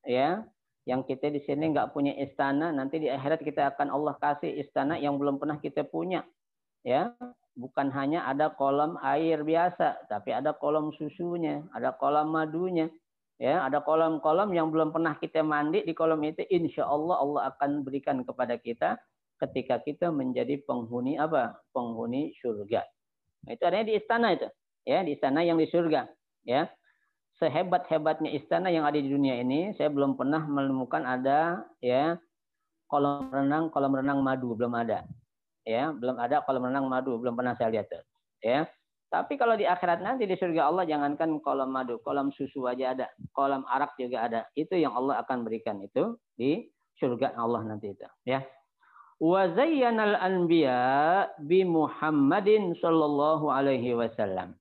ya yang kita di sini nggak punya istana nanti di akhirat kita akan Allah kasih istana yang belum pernah kita punya ya bukan hanya ada kolam air biasa tapi ada kolam susunya ada kolam madunya Ya, ada kolam-kolam yang belum pernah kita mandi di kolam itu, insya Allah Allah akan berikan kepada kita ketika kita menjadi penghuni apa? Penghuni surga. itu adanya di istana itu, ya di istana yang di surga, ya. Sehebat-hebatnya istana yang ada di dunia ini, saya belum pernah menemukan ada ya kolam renang kolam renang madu belum ada, ya belum ada kolam renang madu belum pernah saya lihat, ya tapi kalau di akhirat nanti di surga Allah jangankan kolam madu, kolam susu aja ada, kolam arak juga ada. Itu yang Allah akan berikan itu di surga Allah nanti itu, ya. Wa zayyanal anbiya bi Muhammadin sallallahu alaihi wasallam.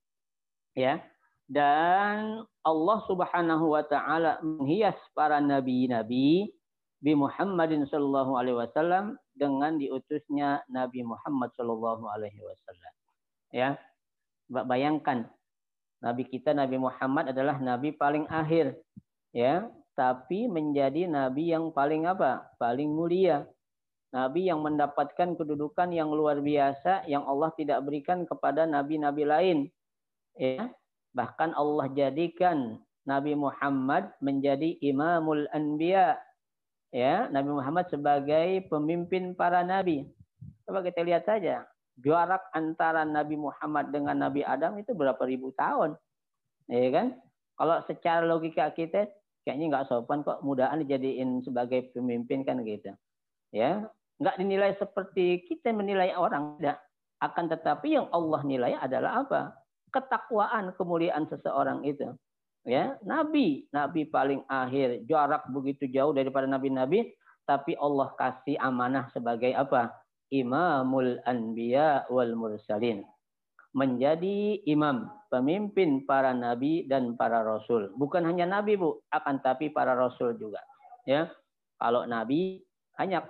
Ya. Dan Allah Subhanahu wa taala menghias para nabi-nabi bi Muhammadin sallallahu alaihi wasallam dengan diutusnya Nabi Muhammad sallallahu alaihi wasallam. Ya mbak Bayangkan Nabi kita Nabi Muhammad adalah nabi paling akhir ya, tapi menjadi nabi yang paling apa? Paling mulia. Nabi yang mendapatkan kedudukan yang luar biasa yang Allah tidak berikan kepada nabi-nabi lain. Ya, bahkan Allah jadikan Nabi Muhammad menjadi imamul anbiya. Ya, Nabi Muhammad sebagai pemimpin para nabi. Coba kita lihat saja jarak antara Nabi Muhammad dengan Nabi Adam itu berapa ribu tahun. Ya kan? Kalau secara logika kita kayaknya nggak sopan kok mudahan dijadiin sebagai pemimpin kan gitu. Ya, nggak dinilai seperti kita menilai orang tidak. Akan tetapi yang Allah nilai adalah apa? Ketakwaan, kemuliaan seseorang itu. Ya, nabi, nabi paling akhir, jarak begitu jauh daripada nabi-nabi, tapi Allah kasih amanah sebagai apa? imamul anbiya wal mursalin. Menjadi imam, pemimpin para nabi dan para rasul. Bukan hanya nabi, Bu, akan tapi para rasul juga. Ya. Kalau nabi banyak,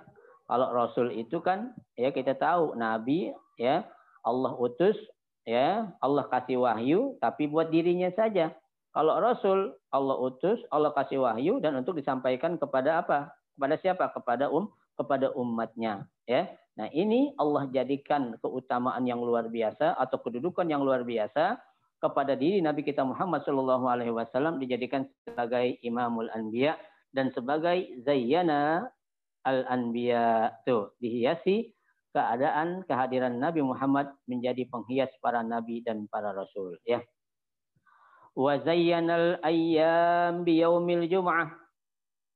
kalau rasul itu kan ya kita tahu nabi ya Allah utus ya Allah kasih wahyu tapi buat dirinya saja. Kalau rasul Allah utus, Allah kasih wahyu dan untuk disampaikan kepada apa? Kepada siapa? Kepada um kepada umatnya ya nah ini Allah jadikan keutamaan yang luar biasa atau kedudukan yang luar biasa kepada diri Nabi kita Muhammad Shallallahu Alaihi Wasallam dijadikan sebagai Imamul Anbiya dan sebagai Zayyana al Anbiya tuh dihiasi keadaan kehadiran Nabi Muhammad menjadi penghias para nabi dan para rasul ya wa zayyanal ayyam biyaumil jum'ah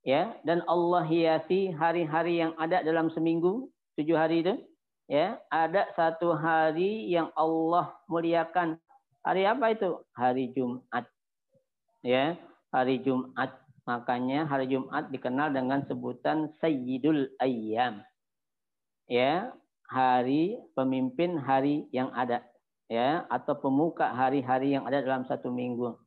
ya dan Allah hiasi hari-hari yang ada dalam seminggu tujuh hari itu ya ada satu hari yang Allah muliakan hari apa itu hari Jumat ya hari Jumat makanya hari Jumat dikenal dengan sebutan Sayyidul Ayyam ya hari pemimpin hari yang ada ya atau pemuka hari-hari yang ada dalam satu minggu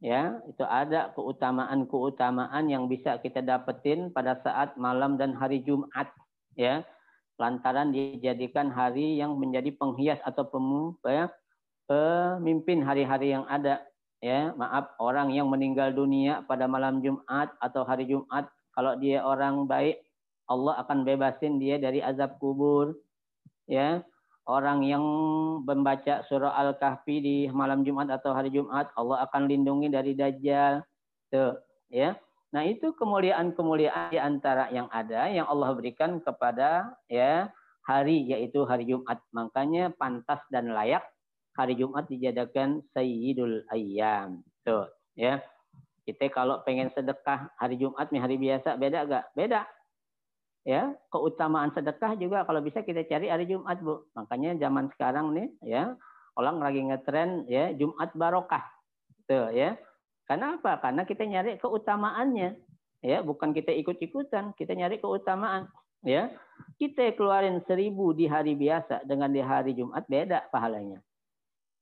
ya itu ada keutamaan-keutamaan yang bisa kita dapetin pada saat malam dan hari Jumat ya lantaran dijadikan hari yang menjadi penghias atau ya, pemimpin hari-hari yang ada ya maaf orang yang meninggal dunia pada malam Jumat atau hari Jumat kalau dia orang baik Allah akan bebasin dia dari azab kubur ya orang yang membaca surah Al-Kahfi di malam Jumat atau hari Jumat, Allah akan lindungi dari dajjal. Tuh, ya. Nah, itu kemuliaan-kemuliaan di antara yang ada yang Allah berikan kepada ya hari yaitu hari Jumat. Makanya pantas dan layak hari Jumat dijadikan Sayyidul Ayyam. Tuh, ya. Kita kalau pengen sedekah hari Jumat hari biasa beda gak? Beda ya keutamaan sedekah juga kalau bisa kita cari hari Jumat bu makanya zaman sekarang nih ya orang lagi ngetren ya Jumat barokah tuh ya karena apa karena kita nyari keutamaannya ya bukan kita ikut-ikutan kita nyari keutamaan ya kita keluarin seribu di hari biasa dengan di hari Jumat beda pahalanya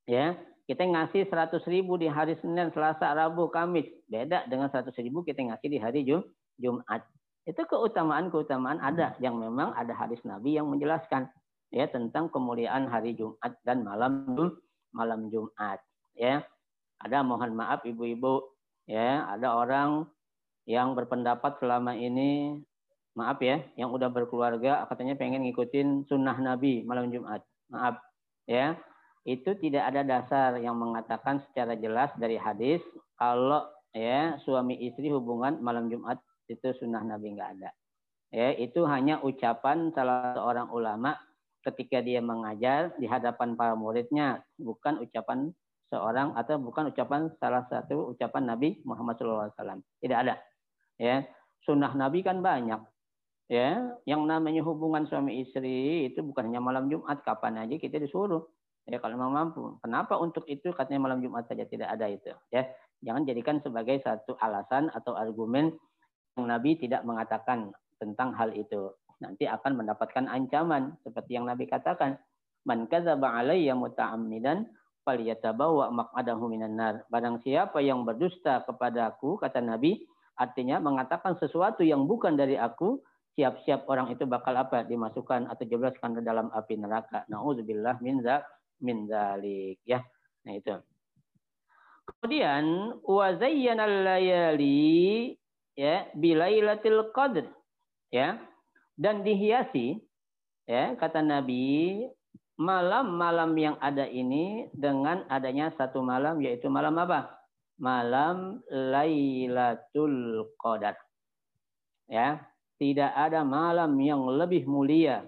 ya kita ngasih seratus ribu di hari Senin Selasa Rabu Kamis beda dengan seratus ribu kita ngasih di hari Jum Jumat itu keutamaan-keutamaan ada hmm. yang memang ada hadis Nabi yang menjelaskan ya tentang kemuliaan hari Jumat dan malam malam Jumat ya. Ada mohon maaf ibu-ibu ya, ada orang yang berpendapat selama ini maaf ya, yang udah berkeluarga katanya pengen ngikutin sunnah Nabi malam Jumat. Maaf ya. Itu tidak ada dasar yang mengatakan secara jelas dari hadis kalau ya suami istri hubungan malam Jumat itu sunnah Nabi nggak ada. Ya, itu hanya ucapan salah seorang ulama ketika dia mengajar di hadapan para muridnya, bukan ucapan seorang atau bukan ucapan salah satu ucapan Nabi Muhammad SAW. Tidak ada. Ya, sunnah Nabi kan banyak. Ya, yang namanya hubungan suami istri itu bukan hanya malam Jumat, kapan aja kita disuruh. Ya, kalau memang mampu. Kenapa untuk itu katanya malam Jumat saja tidak ada itu? Ya, jangan jadikan sebagai satu alasan atau argumen Nabi tidak mengatakan tentang hal itu. Nanti akan mendapatkan ancaman seperti yang Nabi katakan, "Man kadzaba alayya muta'ammidan falyatabawa maq'adahu minan nar." Barang siapa yang berdusta kepadaku, kata Nabi, artinya mengatakan sesuatu yang bukan dari aku, siap-siap orang itu bakal apa? Dimasukkan atau jebloskan ke dalam api neraka. Nauzubillah min za min zalik ya. Nah itu. Kemudian wazayyana layali ya bilailatil qadr ya dan dihiasi ya kata Nabi malam-malam yang ada ini dengan adanya satu malam yaitu malam apa? Malam Lailatul Qadar. Ya, tidak ada malam yang lebih mulia,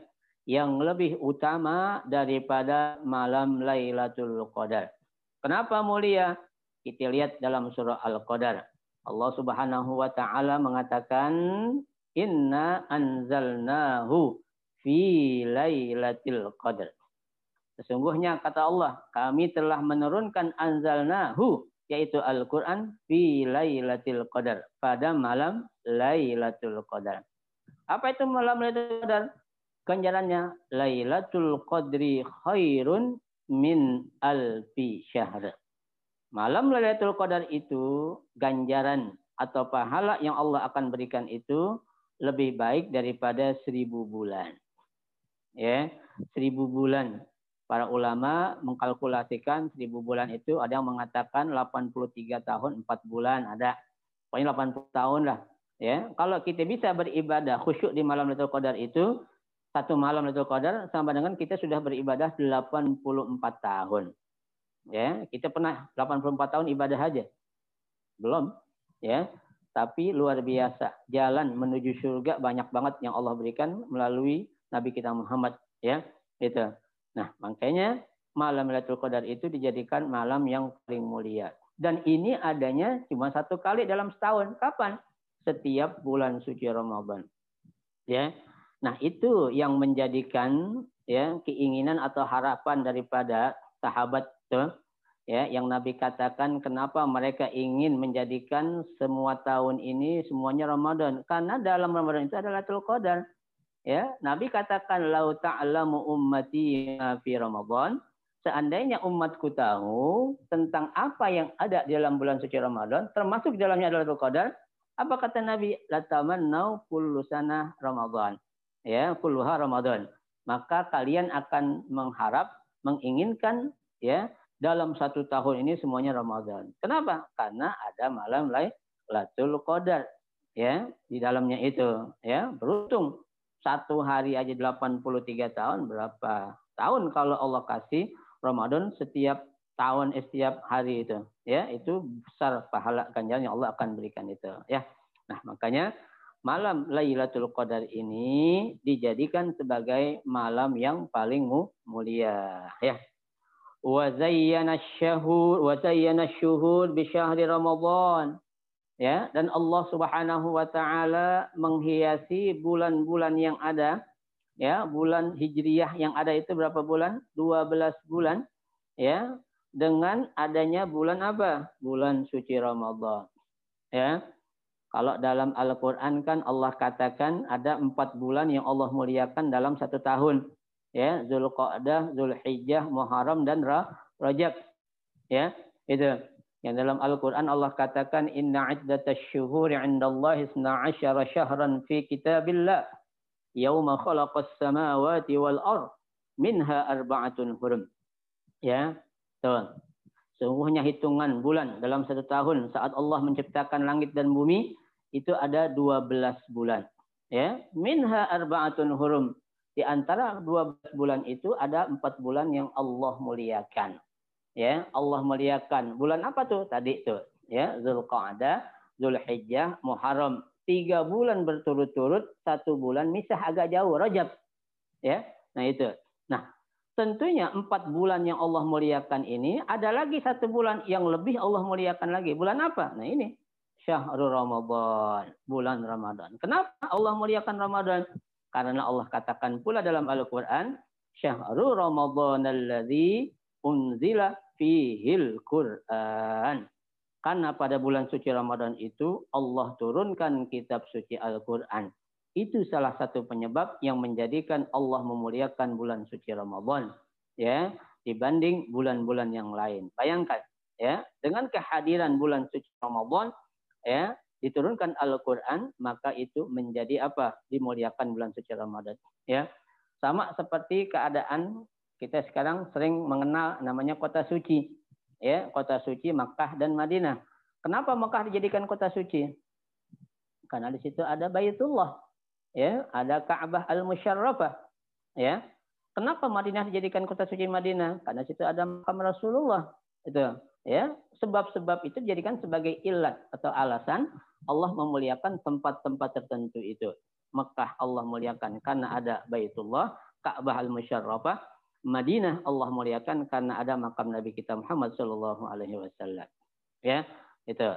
yang lebih utama daripada malam Lailatul Qadar. Kenapa mulia? Kita lihat dalam surah Al-Qadar. Allah Subhanahu wa taala mengatakan inna anzalnahu fi lailatul qadar. Sesungguhnya kata Allah, kami telah menurunkan anzalnahu yaitu Al-Qur'an fi lailatul qadar pada malam Lailatul Qadar. Apa itu malam Lailatul Qadar? Ganjarannya Lailatul Qadri khairun min alfi syahr malam Lailatul Qadar itu ganjaran atau pahala yang Allah akan berikan itu lebih baik daripada seribu bulan. Ya, seribu bulan. Para ulama mengkalkulasikan seribu bulan itu ada yang mengatakan 83 tahun 4 bulan ada. Pokoknya 80 tahun lah. Ya, kalau kita bisa beribadah khusyuk di malam Lailatul Qadar itu satu malam Lailatul Qadar sama dengan kita sudah beribadah 84 tahun ya kita pernah 84 tahun ibadah haji belum ya tapi luar biasa jalan menuju surga banyak banget yang Allah berikan melalui Nabi kita Muhammad ya itu nah makanya malam Lailatul Qadar itu dijadikan malam yang paling mulia dan ini adanya cuma satu kali dalam setahun kapan setiap bulan suci Ramadan ya nah itu yang menjadikan ya keinginan atau harapan daripada sahabat Betul? Gitu, ya, yang Nabi katakan kenapa mereka ingin menjadikan semua tahun ini semuanya Ramadan? Karena dalam Ramadan itu adalah Lailatul Qadar. Ya, Nabi katakan lau ta'lamu ummati fi Ramadan, seandainya umatku tahu tentang apa yang ada di dalam bulan suci Ramadan, termasuk di dalamnya adalah Lailatul Qadar, apa kata Nabi? lataman kullu sanah Ramadan. Ya, kulluha Ramadan. Maka kalian akan mengharap, menginginkan ya dalam satu tahun ini semuanya Ramadan. Kenapa? Karena ada malam Lailatul Qadar ya di dalamnya itu ya beruntung satu hari aja 83 tahun berapa tahun kalau Allah kasih Ramadan setiap tahun eh, setiap hari itu ya itu besar pahala ganjaran yang Allah akan berikan itu ya nah makanya malam Lailatul Qadar ini dijadikan sebagai malam yang paling mulia ya وزين الشهور وزين الشهور ya dan Allah Subhanahu wa taala menghiasi bulan-bulan yang ada ya bulan hijriyah yang ada itu berapa bulan 12 bulan ya dengan adanya bulan apa bulan suci Ramadan ya kalau dalam Al-Qur'an kan Allah katakan ada empat bulan yang Allah muliakan dalam satu tahun ya Zulqa'dah, Zulhijjah, Muharram dan Rajab. Ya, itu. Yang dalam Al-Qur'an Allah katakan inna iddatasy-syuhuri 'indallahi 12 syahran fi kitabillah yauma khalaqas samawati wal ard minha arba'atun hurum. Ya, tuh. Sungguhnya hitungan bulan dalam satu tahun saat Allah menciptakan langit dan bumi itu ada 12 bulan. Ya, minha arba'atun hurum di antara 12 bulan itu ada empat bulan yang Allah muliakan. Ya, Allah muliakan. Bulan apa tuh? Tadi itu, ya, Zulqa'dah, Zulhijjah, Muharram. Tiga bulan berturut-turut, satu bulan misah agak jauh, Rajab. Ya, nah itu. Nah, tentunya empat bulan yang Allah muliakan ini ada lagi satu bulan yang lebih Allah muliakan lagi. Bulan apa? Nah ini syahrul Ramadan, bulan Ramadan. Kenapa Allah muliakan Ramadan? Karena Allah katakan pula dalam Al-Quran, Syahrul Ramadan alladhi unzila fihil Quran. Karena pada bulan suci Ramadan itu Allah turunkan kitab suci Al-Quran. Itu salah satu penyebab yang menjadikan Allah memuliakan bulan suci Ramadan ya dibanding bulan-bulan yang lain. Bayangkan ya, dengan kehadiran bulan suci Ramadan ya, diturunkan Al-Quran, maka itu menjadi apa? Dimuliakan bulan suci Ramadan. Ya, sama seperti keadaan kita sekarang sering mengenal namanya kota suci, ya kota suci Makkah dan Madinah. Kenapa Makkah dijadikan kota suci? Karena di situ ada Baitullah, ya, ada Ka'bah al-Musyarrafah, ya. Kenapa Madinah dijadikan kota suci Madinah? Karena situ ada makam Rasulullah, itu, ya. Sebab-sebab itu dijadikan sebagai ilat atau alasan Allah memuliakan tempat-tempat tertentu itu. Mekah Allah muliakan karena ada Baitullah, Ka'bah al-Musyarrafah, Madinah Allah muliakan karena ada makam Nabi kita Muhammad Shallallahu alaihi wasallam. Ya, itu.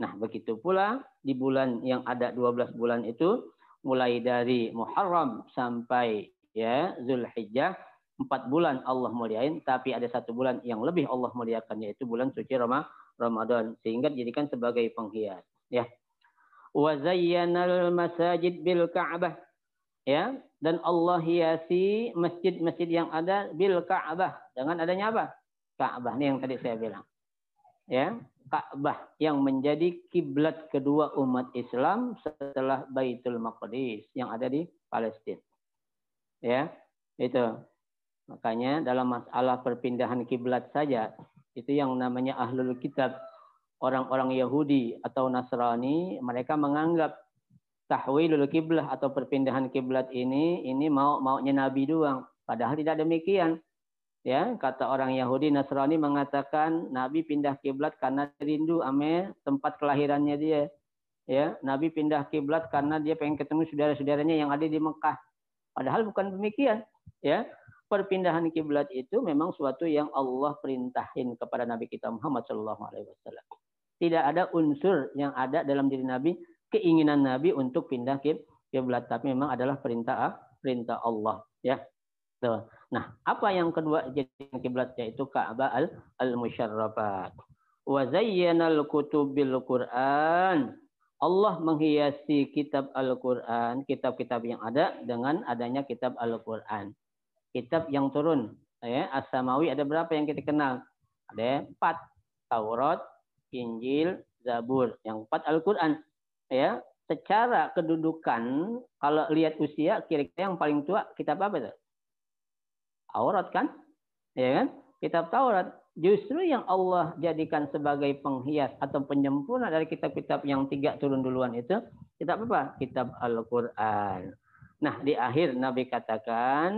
Nah, begitu pula di bulan yang ada 12 bulan itu mulai dari Muharram sampai ya Zulhijjah empat bulan Allah muliain tapi ada satu bulan yang lebih Allah muliakan yaitu bulan suci Ramadan sehingga dijadikan sebagai penghias ya wa zayyanal masajid bil ka'bah ya dan Allah hiasi masjid-masjid yang ada bil ka'bah dengan adanya apa ka'bah ini yang tadi saya bilang ya Ka'bah yang menjadi kiblat kedua umat Islam setelah Baitul Maqdis yang ada di Palestina. Ya, itu. Makanya dalam masalah perpindahan kiblat saja itu yang namanya ahlul kitab orang-orang Yahudi atau Nasrani mereka menganggap tahwilul kiblah atau perpindahan kiblat ini ini mau maunya nabi doang padahal tidak demikian ya kata orang Yahudi Nasrani mengatakan nabi pindah kiblat karena rindu ame tempat kelahirannya dia ya nabi pindah kiblat karena dia pengen ketemu saudara-saudaranya yang ada di Mekah padahal bukan demikian ya perpindahan kiblat itu memang suatu yang Allah perintahin kepada nabi kita Muhammad Shallallahu alaihi wasallam tidak ada unsur yang ada dalam diri Nabi keinginan Nabi untuk pindah kiblat, tapi memang adalah perintah perintah Allah, ya. Tuh. Nah, apa yang kedua jadi kiblat yaitu Ka'bah al, al musharrafat Wa zayyanal kutubil Qur'an. Allah menghiasi kitab Al-Qur'an, kitab-kitab yang ada dengan adanya kitab Al-Qur'an. Kitab yang turun, ya, As-Samawi ada berapa yang kita kenal? Ada empat. Taurat, Injil, Zabur. Yang empat Al-Quran. Ya, secara kedudukan kalau lihat usia kira-kira yang paling tua kitab apa itu? Taurat kan? Ya kan? Kitab Taurat justru yang Allah jadikan sebagai penghias atau penyempurna dari kitab-kitab yang tiga turun duluan itu kitab apa? Kitab Al-Qur'an. Nah, di akhir Nabi katakan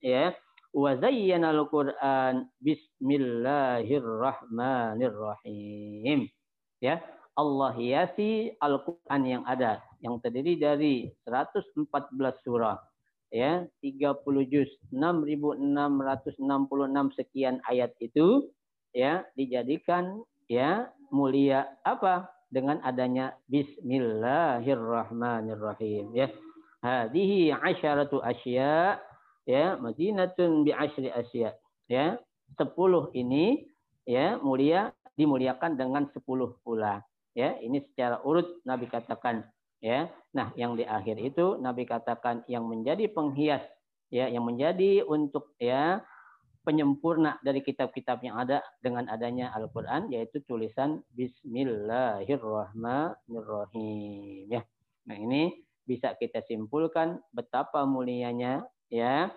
ya wa zayyana al-Qur'an bismillahirrahmanirrahim. Ya, Allah hiasi Al-Qur'an yang ada yang terdiri dari 114 surah ya 30 juz 6666 sekian ayat itu ya dijadikan ya mulia apa dengan adanya bismillahirrahmanirrahim ya hadhihi asyaratu asya ya madinatun bi asyri asya ya sepuluh ini ya mulia dimuliakan dengan sepuluh pula ya ini secara urut Nabi katakan ya nah yang di akhir itu Nabi katakan yang menjadi penghias ya yang menjadi untuk ya penyempurna dari kitab-kitab yang ada dengan adanya Al-Quran yaitu tulisan Bismillahirrahmanirrahim ya. Nah ini bisa kita simpulkan betapa mulianya ya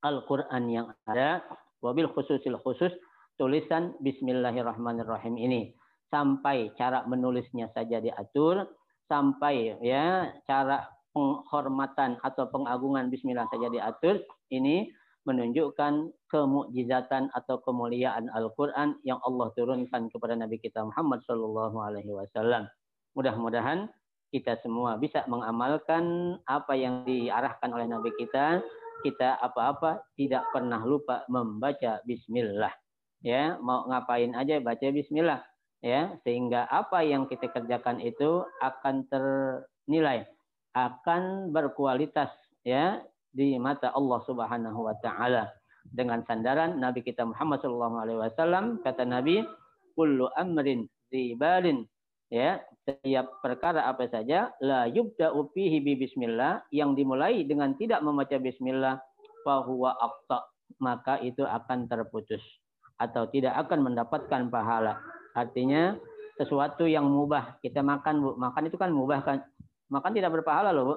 Al-Quran yang ada, wabil khususil khusus tulisan Bismillahirrahmanirrahim ini sampai cara menulisnya saja diatur, sampai ya cara penghormatan atau pengagungan Bismillah saja diatur, ini menunjukkan kemujizatan atau kemuliaan Al-Quran yang Allah turunkan kepada Nabi kita Muhammad Shallallahu Alaihi Wasallam. Mudah-mudahan kita semua bisa mengamalkan apa yang diarahkan oleh Nabi kita kita apa-apa tidak pernah lupa membaca bismillah. Ya, mau ngapain aja baca bismillah. Ya, sehingga apa yang kita kerjakan itu akan ternilai, akan berkualitas ya di mata Allah Subhanahu wa taala. Dengan sandaran Nabi kita Muhammad sallallahu alaihi wasallam kata Nabi, "Kullu amrin balin ya setiap perkara apa saja la yubda upihi bi bismillah yang dimulai dengan tidak membaca bismillah fahuwa akta maka itu akan terputus atau tidak akan mendapatkan pahala artinya sesuatu yang mubah kita makan Bu makan itu kan mubah kan makan tidak berpahala loh Bu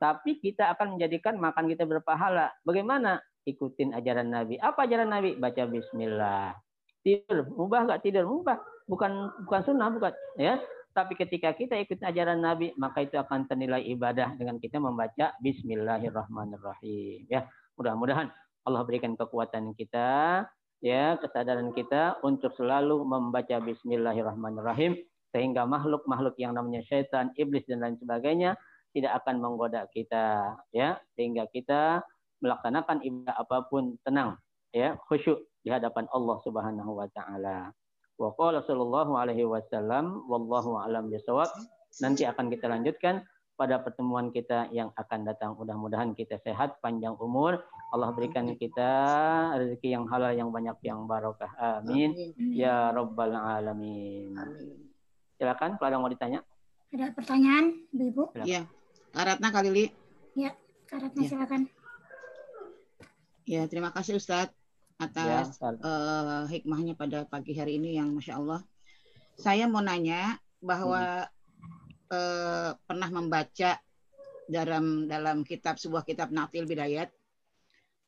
tapi kita akan menjadikan makan kita berpahala bagaimana ikutin ajaran Nabi apa ajaran Nabi baca bismillah tidur mubah gak tidur mubah bukan bukan sunnah bukan ya tapi ketika kita ikut ajaran Nabi maka itu akan ternilai ibadah dengan kita membaca Bismillahirrahmanirrahim ya mudah-mudahan Allah berikan kekuatan kita ya kesadaran kita untuk selalu membaca Bismillahirrahmanirrahim sehingga makhluk-makhluk yang namanya syaitan iblis dan lain sebagainya tidak akan menggoda kita ya sehingga kita melaksanakan ibadah apapun tenang ya khusyuk di hadapan Allah Subhanahu wa taala. Wa sallallahu alaihi wasallam wallahu alam bisawab. Nanti akan kita lanjutkan pada pertemuan kita yang akan datang. Mudah-mudahan kita sehat, panjang umur. Allah berikan kita rezeki yang halal, yang banyak, yang barokah. Amin. Ya Rabbal Alamin. Amin. Silakan, yang mau ditanya. Ada pertanyaan, Bu Ibu? Iya. Karatna Kalili. Iya, Karatna ya. silakan. Ya, terima kasih Ustadz atas ya, uh, hikmahnya pada pagi hari ini yang masya Allah. Saya mau nanya bahwa hmm. uh, pernah membaca dalam dalam kitab sebuah kitab Natil Bidayat,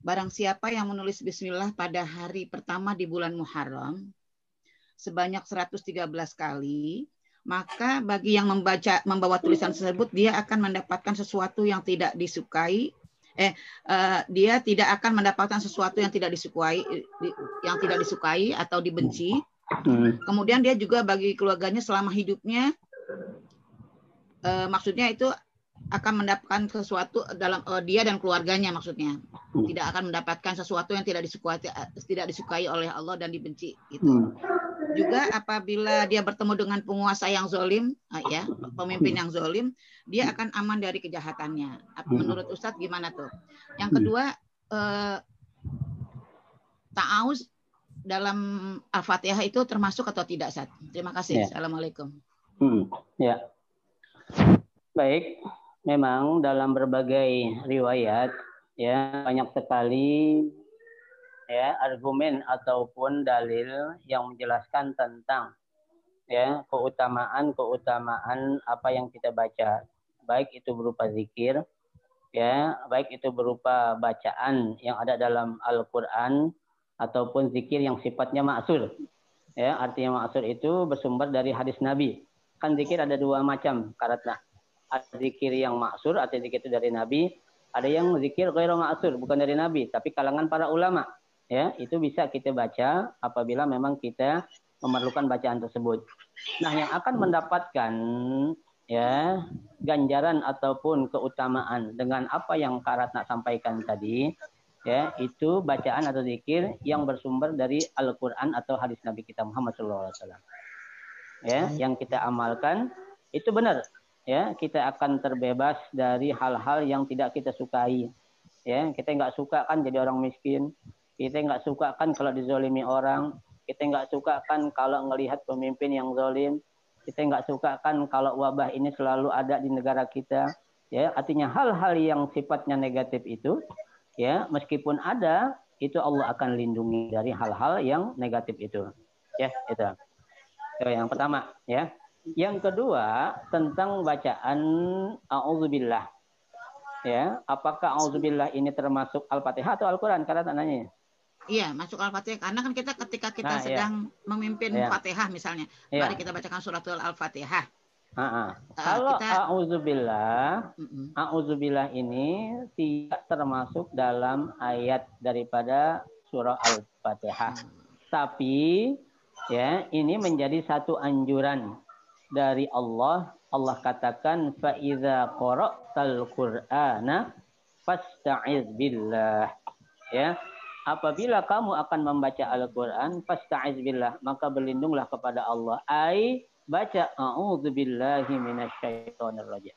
barang siapa yang menulis Bismillah pada hari pertama di bulan Muharram sebanyak 113 kali, maka bagi yang membaca membawa tulisan tersebut dia akan mendapatkan sesuatu yang tidak disukai eh uh, dia tidak akan mendapatkan sesuatu yang tidak disukai yang tidak disukai atau dibenci. Hmm. Kemudian dia juga bagi keluarganya selama hidupnya uh, maksudnya itu akan mendapatkan sesuatu dalam uh, dia dan keluarganya maksudnya hmm. tidak akan mendapatkan sesuatu yang tidak disukai tidak disukai oleh Allah dan dibenci itu hmm juga apabila dia bertemu dengan penguasa yang zolim, ah, ya pemimpin yang zolim, dia akan aman dari kejahatannya. Hmm. Menurut Ustadz gimana tuh? Yang kedua, eh, ta'awuz dalam al-fatihah itu termasuk atau tidak? saat? Terima kasih. Ya. Assalamualaikum. Hmm, ya, baik. Memang dalam berbagai riwayat ya banyak sekali ya argumen ataupun dalil yang menjelaskan tentang ya keutamaan-keutamaan apa yang kita baca baik itu berupa zikir ya baik itu berupa bacaan yang ada dalam Al-Qur'an ataupun zikir yang sifatnya maksur ya artinya maksur itu bersumber dari hadis Nabi kan zikir ada dua macam karatna ada zikir yang maksur atau zikir itu dari Nabi ada yang zikir ghairu maksur bukan dari Nabi tapi kalangan para ulama ya itu bisa kita baca apabila memang kita memerlukan bacaan tersebut. Nah, yang akan mendapatkan ya ganjaran ataupun keutamaan dengan apa yang Karatna nak sampaikan tadi ya itu bacaan atau zikir yang bersumber dari Al-Qur'an atau hadis Nabi kita Muhammad SAW. Ya, yang kita amalkan itu benar ya kita akan terbebas dari hal-hal yang tidak kita sukai ya kita nggak suka kan jadi orang miskin kita nggak suka kan kalau dizolimi orang. Kita nggak suka kan kalau melihat pemimpin yang zolim. Kita nggak suka kan kalau wabah ini selalu ada di negara kita. Ya, artinya hal-hal yang sifatnya negatif itu, ya meskipun ada, itu Allah akan lindungi dari hal-hal yang negatif itu. Ya, itu. Itu yang pertama, ya. Yang kedua tentang bacaan auzubillah. Ya, apakah auzubillah ini termasuk Al-Fatihah atau Al-Qur'an? Karena tanya. Iya, masuk Al-Fatihah karena kan kita ketika kita nah, iya. sedang iya. memimpin iya. Fatihah misalnya, iya. mari kita bacakan suratul Al-Fatihah. Uh, kalau kita... auzubillah, uh -uh. auzubillah ini tidak termasuk dalam ayat daripada surah Al-Fatihah. Mm. Tapi ya, ini menjadi satu anjuran dari Allah. Allah katakan fa idza qara'tal qur'ana fasta'iz billah. Ya, apabila kamu akan membaca Al-Quran, billah, maka berlindunglah kepada Allah. Ay, baca a'udzubillahi minasyaitonir rajim.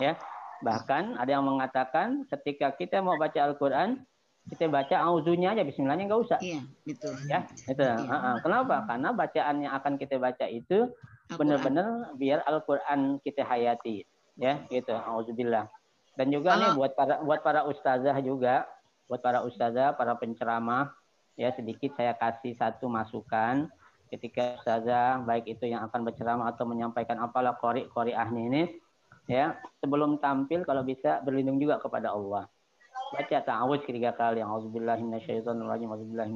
Ya. Bahkan ada yang mengatakan ketika kita mau baca Al-Quran, kita baca auzunya aja bismillahnya nggak usah. Iya, betul. Ya, itu. Iya. Ha -ha. Kenapa? Karena bacaan yang akan kita baca itu benar-benar biar Al-Quran kita hayati. Ya, gitu. Auzubillah. Dan juga ini nih buat para buat para ustazah juga buat para ustazah, para penceramah, ya sedikit saya kasih satu masukan ketika ustazah baik itu yang akan berceramah atau menyampaikan apalah kori kori ahni ini, ya sebelum tampil kalau bisa berlindung juga kepada Allah baca ta'awudz ketiga kali yang auzubillahi minasyaitonirrajim auzubillahi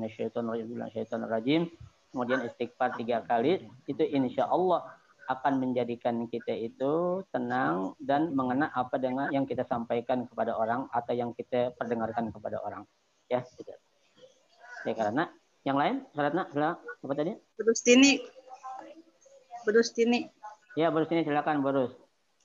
kemudian istighfar tiga kali itu insya Allah akan menjadikan kita itu tenang dan mengena apa dengan yang kita sampaikan kepada orang atau yang kita perdengarkan kepada orang. Ya, gitu. Ya karena yang lain, Ratna, silakan. Apa tadi? Berustini. Berustini. Ya, Berustini silakan, Berus.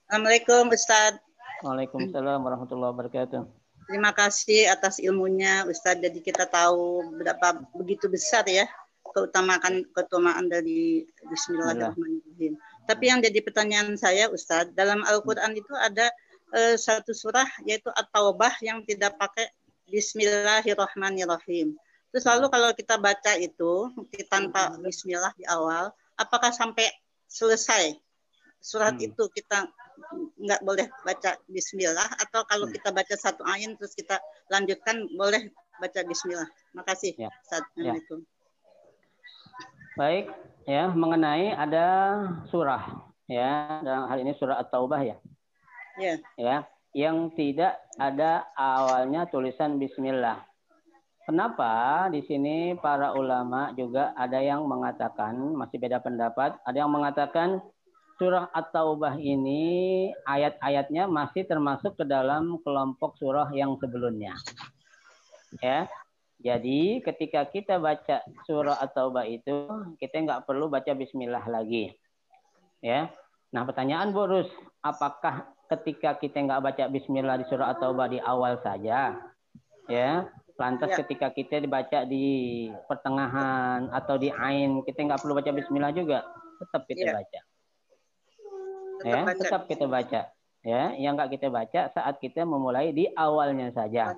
Assalamualaikum, Ustaz. Waalaikumsalam warahmatullahi wabarakatuh. Terima kasih atas ilmunya, Ustaz. Jadi kita tahu berapa begitu besar ya keutamaan keutamaan dari Bismillahirrahmanirrahim. Tapi yang jadi pertanyaan saya Ustadz, dalam Al-Quran itu ada uh, satu surah yaitu At-Taubah yang tidak pakai Bismillahirrahmanirrahim. Terus lalu hmm. kalau kita baca itu tanpa Bismillah di awal, apakah sampai selesai surat hmm. itu kita nggak boleh baca Bismillah atau kalau hmm. kita baca satu ayat terus kita lanjutkan boleh baca Bismillah. Makasih. Ya. ya. Assalamualaikum. Ya. Baik, ya mengenai ada surah ya dalam hal ini surah At-Taubah ya. Ya. Ya, yang tidak ada awalnya tulisan bismillah. Kenapa di sini para ulama juga ada yang mengatakan masih beda pendapat, ada yang mengatakan surah At-Taubah ini ayat-ayatnya masih termasuk ke dalam kelompok surah yang sebelumnya. Ya. Jadi ketika kita baca surah At-Taubah itu, kita nggak perlu baca bismillah lagi. Ya. Nah pertanyaan Borus, apakah ketika kita nggak baca bismillah di surah At-Taubah di awal saja, ya, lantas ya. ketika kita dibaca di pertengahan atau di ain, kita nggak perlu baca bismillah juga, tetap kita ya. baca. Tetap ya, baca. tetap kita baca. Ya, yang nggak kita baca saat kita memulai di awalnya saja.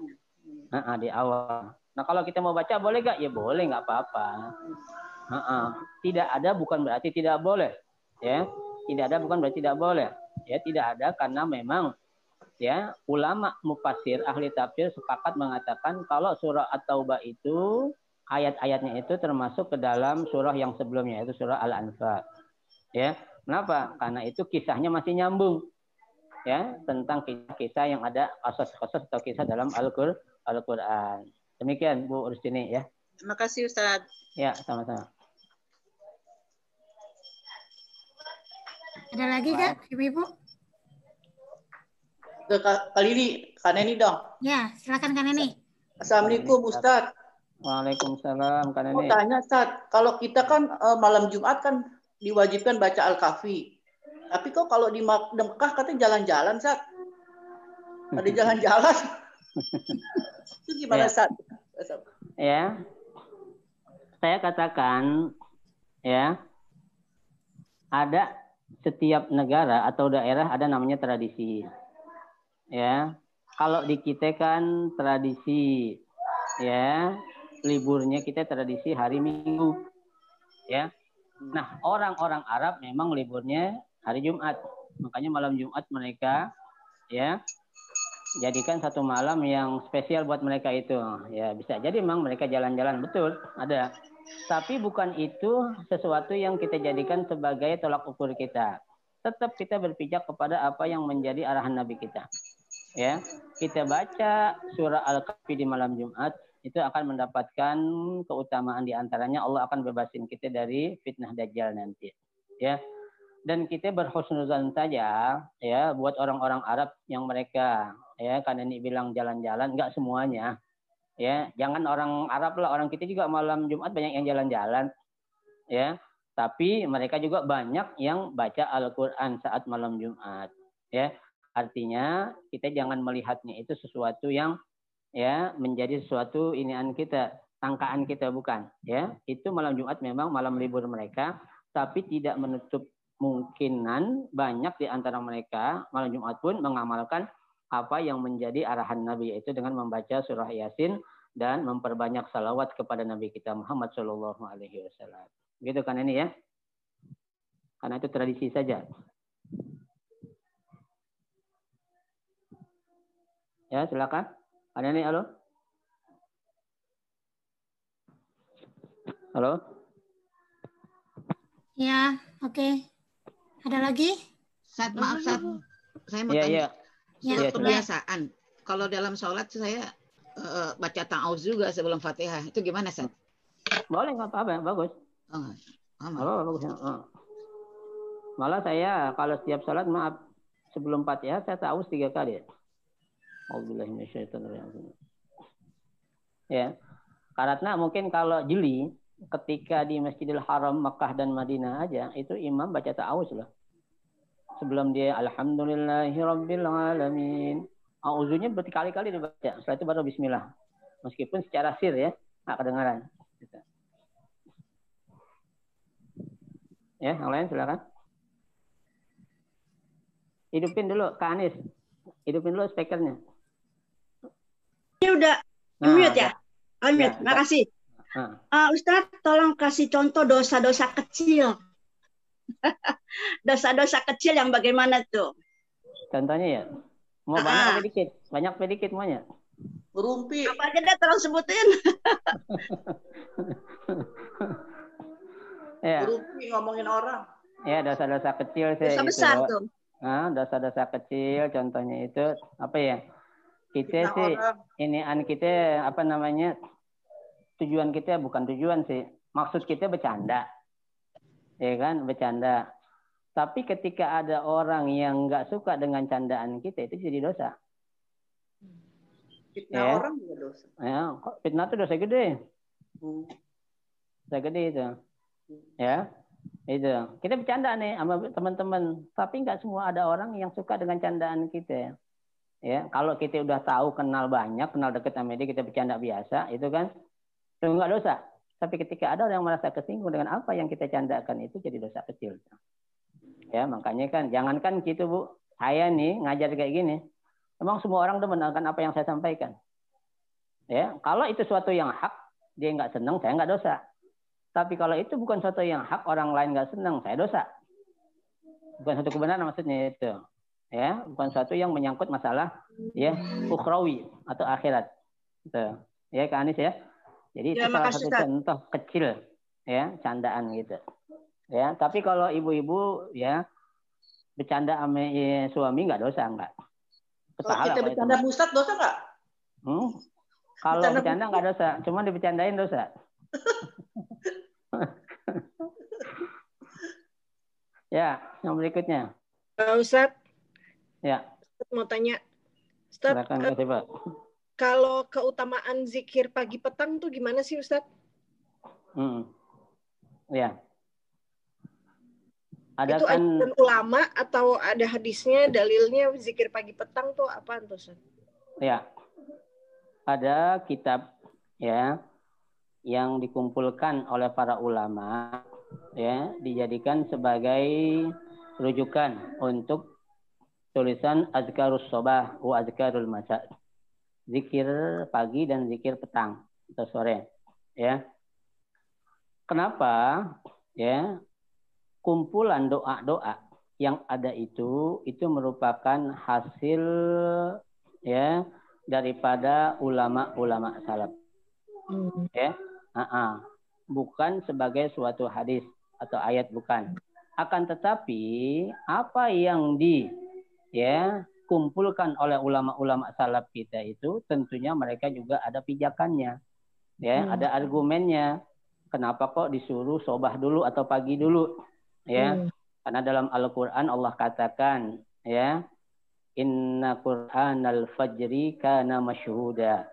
Nah, di awal. Nah kalau kita mau baca boleh gak? Ya boleh nggak apa-apa. Uh -uh. Tidak ada bukan berarti tidak boleh. Ya, tidak ada bukan berarti tidak boleh. Ya tidak ada karena memang ya ulama mufasir ahli tafsir sepakat mengatakan kalau surah at-taubah itu ayat-ayatnya itu termasuk ke dalam surah yang sebelumnya yaitu surah al-anfal. Ya, kenapa? Karena itu kisahnya masih nyambung ya tentang kisah-kisah yang ada kasus-kasus atau kisah dalam Al-Qur'an. Al, Al -Quran. Demikian Bu Rustini ya. Terima kasih Ustaz. Ya, sama-sama. Ada lagi Kak, Ibu? ibu Ke kali ini Kak Neni dong. Ya, silakan Kak Neni. Assalamualaikum Ustaz. Waalaikumsalam Kak Neni. Mau tanya Ustaz, kalau kita kan eh, malam Jumat kan diwajibkan baca Al-Kahfi. Tapi kok kalau di Mekah katanya jalan-jalan, Ustaz? Ada jalan-jalan. Itu gimana ya. Ya. Saya katakan ya. Ada setiap negara atau daerah ada namanya tradisi. Ya. Kalau di kita kan tradisi ya, liburnya kita tradisi hari Minggu. Ya. Nah, orang-orang Arab memang liburnya hari Jumat. Makanya malam Jumat mereka ya jadikan satu malam yang spesial buat mereka itu. Ya bisa jadi memang mereka jalan-jalan betul ada. Tapi bukan itu sesuatu yang kita jadikan sebagai tolak ukur kita. Tetap kita berpijak kepada apa yang menjadi arahan Nabi kita. Ya, kita baca surah Al-Kahfi di malam Jumat itu akan mendapatkan keutamaan diantaranya Allah akan bebasin kita dari fitnah dajjal nanti. Ya, dan kita berhusnuzan saja ya buat orang-orang Arab yang mereka ya karena ini bilang jalan-jalan nggak semuanya ya jangan orang Arab lah orang kita juga malam Jumat banyak yang jalan-jalan ya tapi mereka juga banyak yang baca Al-Quran saat malam Jumat ya artinya kita jangan melihatnya itu sesuatu yang ya menjadi sesuatu inian kita tangkaan kita bukan ya itu malam Jumat memang malam libur mereka tapi tidak menutup mungkinan banyak di antara mereka malam Jumat pun mengamalkan apa yang menjadi arahan Nabi yaitu dengan membaca surah Yasin dan memperbanyak salawat kepada Nabi kita Muhammad Shallallahu Alaihi Wasallam. Gitu kan ini ya? Karena itu tradisi saja. Ya silakan. Ada nih halo? Halo? Ya, oke. Okay. Ada lagi? Saat maaf, saat saya mau ya, tanya. Ya. Ya, ya, kebiasaan. Kalau dalam sholat saya uh, baca ta'awuz juga sebelum fatihah. Itu gimana, San? Boleh, nggak apa-apa. Bagus. Oh, oh, bagus. Ya. Oh. Malah saya kalau setiap sholat, maaf, sebelum fatihah saya ta'awuz tiga kali. Ya. ya. Karena mungkin kalau jeli, ketika di Masjidil Haram, Mekah dan Madinah aja, itu imam baca ta'awuz loh sebelum dia alhamdulillahirobbilalamin Auzunya berkali-kali dibaca. Setelah itu baru bismillah. Meskipun secara sir ya, nggak kedengaran. Ya, yang lain silakan. Hidupin dulu Kak Anis Hidupin dulu speakernya. Ini udah nah, mute ya? Unmute, ya, ya makasih. Nah. Uh, Ustadz, tolong kasih contoh dosa-dosa kecil Dosa-dosa kecil yang bagaimana tuh? Contohnya ya, mau ah, banyak sedikit, ah. banyak sedikit, Banyak sedikit maunya? Rumpi. Apa aja dah terus sebutin? ya. Berumpi ngomongin orang. Ya, dosa-dosa kecil sih. Dosa gitu. besar itu. tuh. Nah, dosa-dosa kecil contohnya itu apa ya? Kita, kita sih orang. ini an kita apa namanya? Tujuan kita bukan tujuan sih. Maksud kita bercanda ya kan bercanda. Tapi ketika ada orang yang nggak suka dengan candaan kita itu jadi dosa. Fitnah ya. orang juga dosa. Ya, kok fitnah itu dosa gede. Hmm. Dosa gede itu. Hmm. Ya, itu. Kita bercanda nih sama teman-teman, tapi nggak semua ada orang yang suka dengan candaan kita. Ya, kalau kita udah tahu kenal banyak, kenal deket sama dia, kita bercanda biasa, itu kan, itu nggak dosa. Tapi ketika ada orang yang merasa kesinggung dengan apa yang kita candakan itu jadi dosa kecil. Ya, makanya kan jangankan gitu, Bu. Saya nih ngajar kayak gini. Emang semua orang demen akan apa yang saya sampaikan. Ya, kalau itu suatu yang hak, dia nggak senang, saya nggak dosa. Tapi kalau itu bukan suatu yang hak, orang lain nggak senang, saya dosa. Bukan suatu kebenaran maksudnya itu. Ya, bukan suatu yang menyangkut masalah ya ukhrawi atau akhirat. Gitu. Ya, Kak Anis ya. Jadi ya, itu salah satu Ustaz. contoh kecil ya candaan gitu. Ya, tapi kalau ibu-ibu ya bercanda sama ya, suami nggak dosa nggak? Kalau kita bercanda pusat dosa nggak? Hmm? Kalau bercanda, enggak dosa, cuma dibercandain dosa. ya, yang berikutnya. Uh, Ustaz. Ya. Ustaz mau tanya. Ustaz, Silakan, uh, Pak. Kalau keutamaan zikir pagi petang tuh gimana sih Ustadz? Hmm. Ya. Ada itu kan ulama atau ada hadisnya dalilnya zikir pagi petang tuh apa tuh Ya. Ada kitab ya yang dikumpulkan oleh para ulama ya dijadikan sebagai rujukan untuk tulisan azkarus sobah wa azkarul masa zikir pagi dan zikir petang atau sore ya kenapa ya kumpulan doa-doa yang ada itu itu merupakan hasil ya daripada ulama-ulama salaf hmm. ya uh bukan sebagai suatu hadis atau ayat bukan akan tetapi apa yang di ya dikumpulkan oleh ulama-ulama salaf kita itu tentunya mereka juga ada pijakannya. Ya, hmm. ada argumennya. Kenapa kok disuruh sobah dulu atau pagi dulu? Ya. Hmm. Karena dalam Al-Qur'an Allah katakan, ya, inna qur'anal fajri kana masyhuda.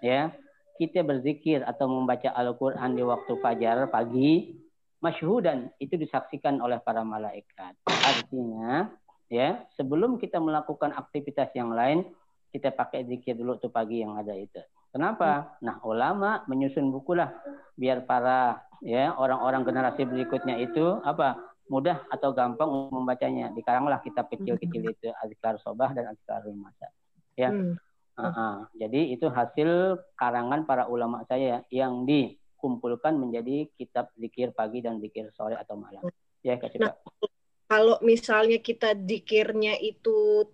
Ya. Kita berzikir atau membaca Al-Qur'an di waktu fajar pagi masyhudan itu disaksikan oleh para malaikat. Artinya ya sebelum kita melakukan aktivitas yang lain kita pakai zikir dulu tuh pagi yang ada itu kenapa hmm. nah ulama menyusun bukulah biar para ya orang-orang generasi berikutnya itu apa mudah atau gampang untuk membacanya dikaranglah kita kecil-kecil hmm. itu azkar sobah dan azkar masa ya hmm. uh -huh. jadi itu hasil karangan para ulama saya yang dikumpulkan menjadi kitab zikir pagi dan zikir sore atau malam ya Kak Cipta. Nah, kalau misalnya kita zikirnya itu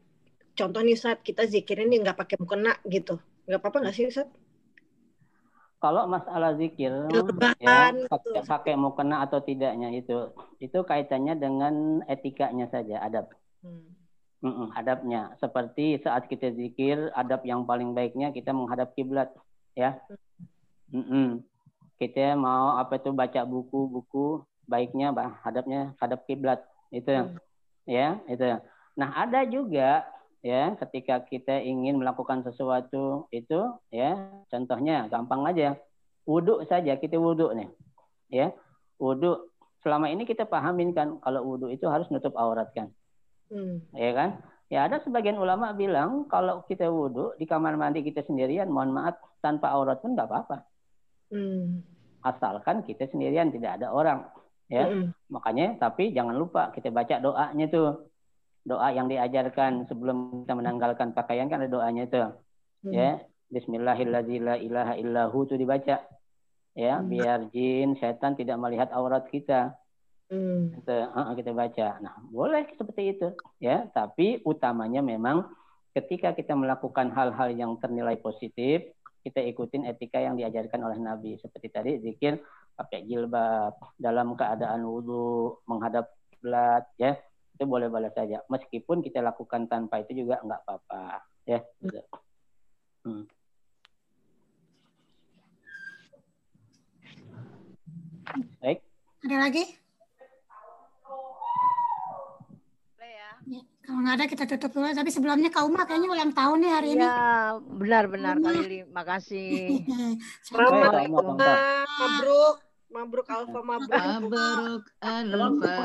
contoh nih saat kita zikirnya ini nggak pakai mukena gitu nggak apa-apa nggak sih saat? kalau masalah zikir ya, gitu. pakai, pakai mukena atau tidaknya itu itu kaitannya dengan etikanya saja adab hmm. Mm adabnya seperti saat kita zikir adab yang paling baiknya kita menghadap kiblat ya mm -mm. kita mau apa itu baca buku-buku baiknya bah hadapnya hadap kiblat itu hmm. ya itu nah ada juga ya ketika kita ingin melakukan sesuatu itu ya contohnya gampang aja wudhu saja kita wudhu nih ya wudhu selama ini kita pahamin kan kalau wudhu itu harus nutup aurat kan hmm. ya kan ya ada sebagian ulama bilang kalau kita wudhu di kamar mandi kita sendirian mohon maaf tanpa aurat pun nggak apa-apa hmm. asalkan kita sendirian tidak ada orang ya mm. makanya tapi jangan lupa kita baca doanya tuh doa yang diajarkan sebelum kita menanggalkan pakaian kan ada doanya tuh mm. ya Bismillahirrahmanirrahim itu dibaca ya mm. biar jin setan tidak melihat aurat kita Hmm. Kita, uh, kita baca. Nah, boleh seperti itu, ya. Tapi utamanya memang ketika kita melakukan hal-hal yang ternilai positif, kita ikutin etika yang diajarkan oleh Nabi. Seperti tadi zikir pakai jilbab, dalam keadaan wudhu, menghadap belat ya itu boleh-boleh saja. Meskipun kita lakukan tanpa itu juga nggak apa-apa, ya. Hmm. Baik. Ada lagi? Ya? ya. Kalau nggak ada kita tutup dulu. Tapi sebelumnya Kak Uma kayaknya ulang tahun nih hari ya, ini. Iya, benar-benar Kak Lili. Makasih. Selamat Mabruk. Mabruk Alfa Mabruk. Mabruk Alfa.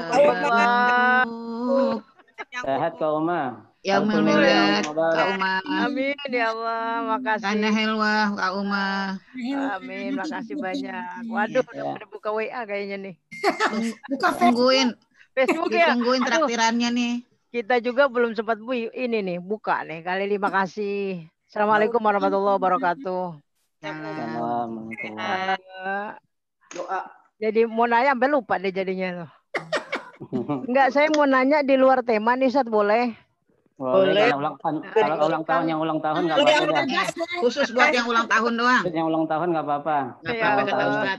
Sehat kau Uma. Yang mubarak kau Uma. Amin ya Allah, makasih. Karena helwa kau Uma. Amin, makasih banyak. Iya. Waduh, ya. udah buka WA kayaknya nih. Buka tungguin. Facebook ya. Tungguin traktirannya nih. Kita juga belum sempat bu ini nih buka nih. Kali lima kasih. Assalamualaikum warahmatullahi wabarakatuh. Assalamualaikum doa. Jadi mau nanya sampai lupa deh jadinya loh. Enggak, saya mau nanya di luar tema nih, Sat, boleh? Boleh. boleh. Kalau ulang, ulang tahun yang ulang tahun nggak apa-apa. Ya. Khusus buat yang ulang tahun doang. Yang ulang tahun nggak apa-apa. apa-apa iya,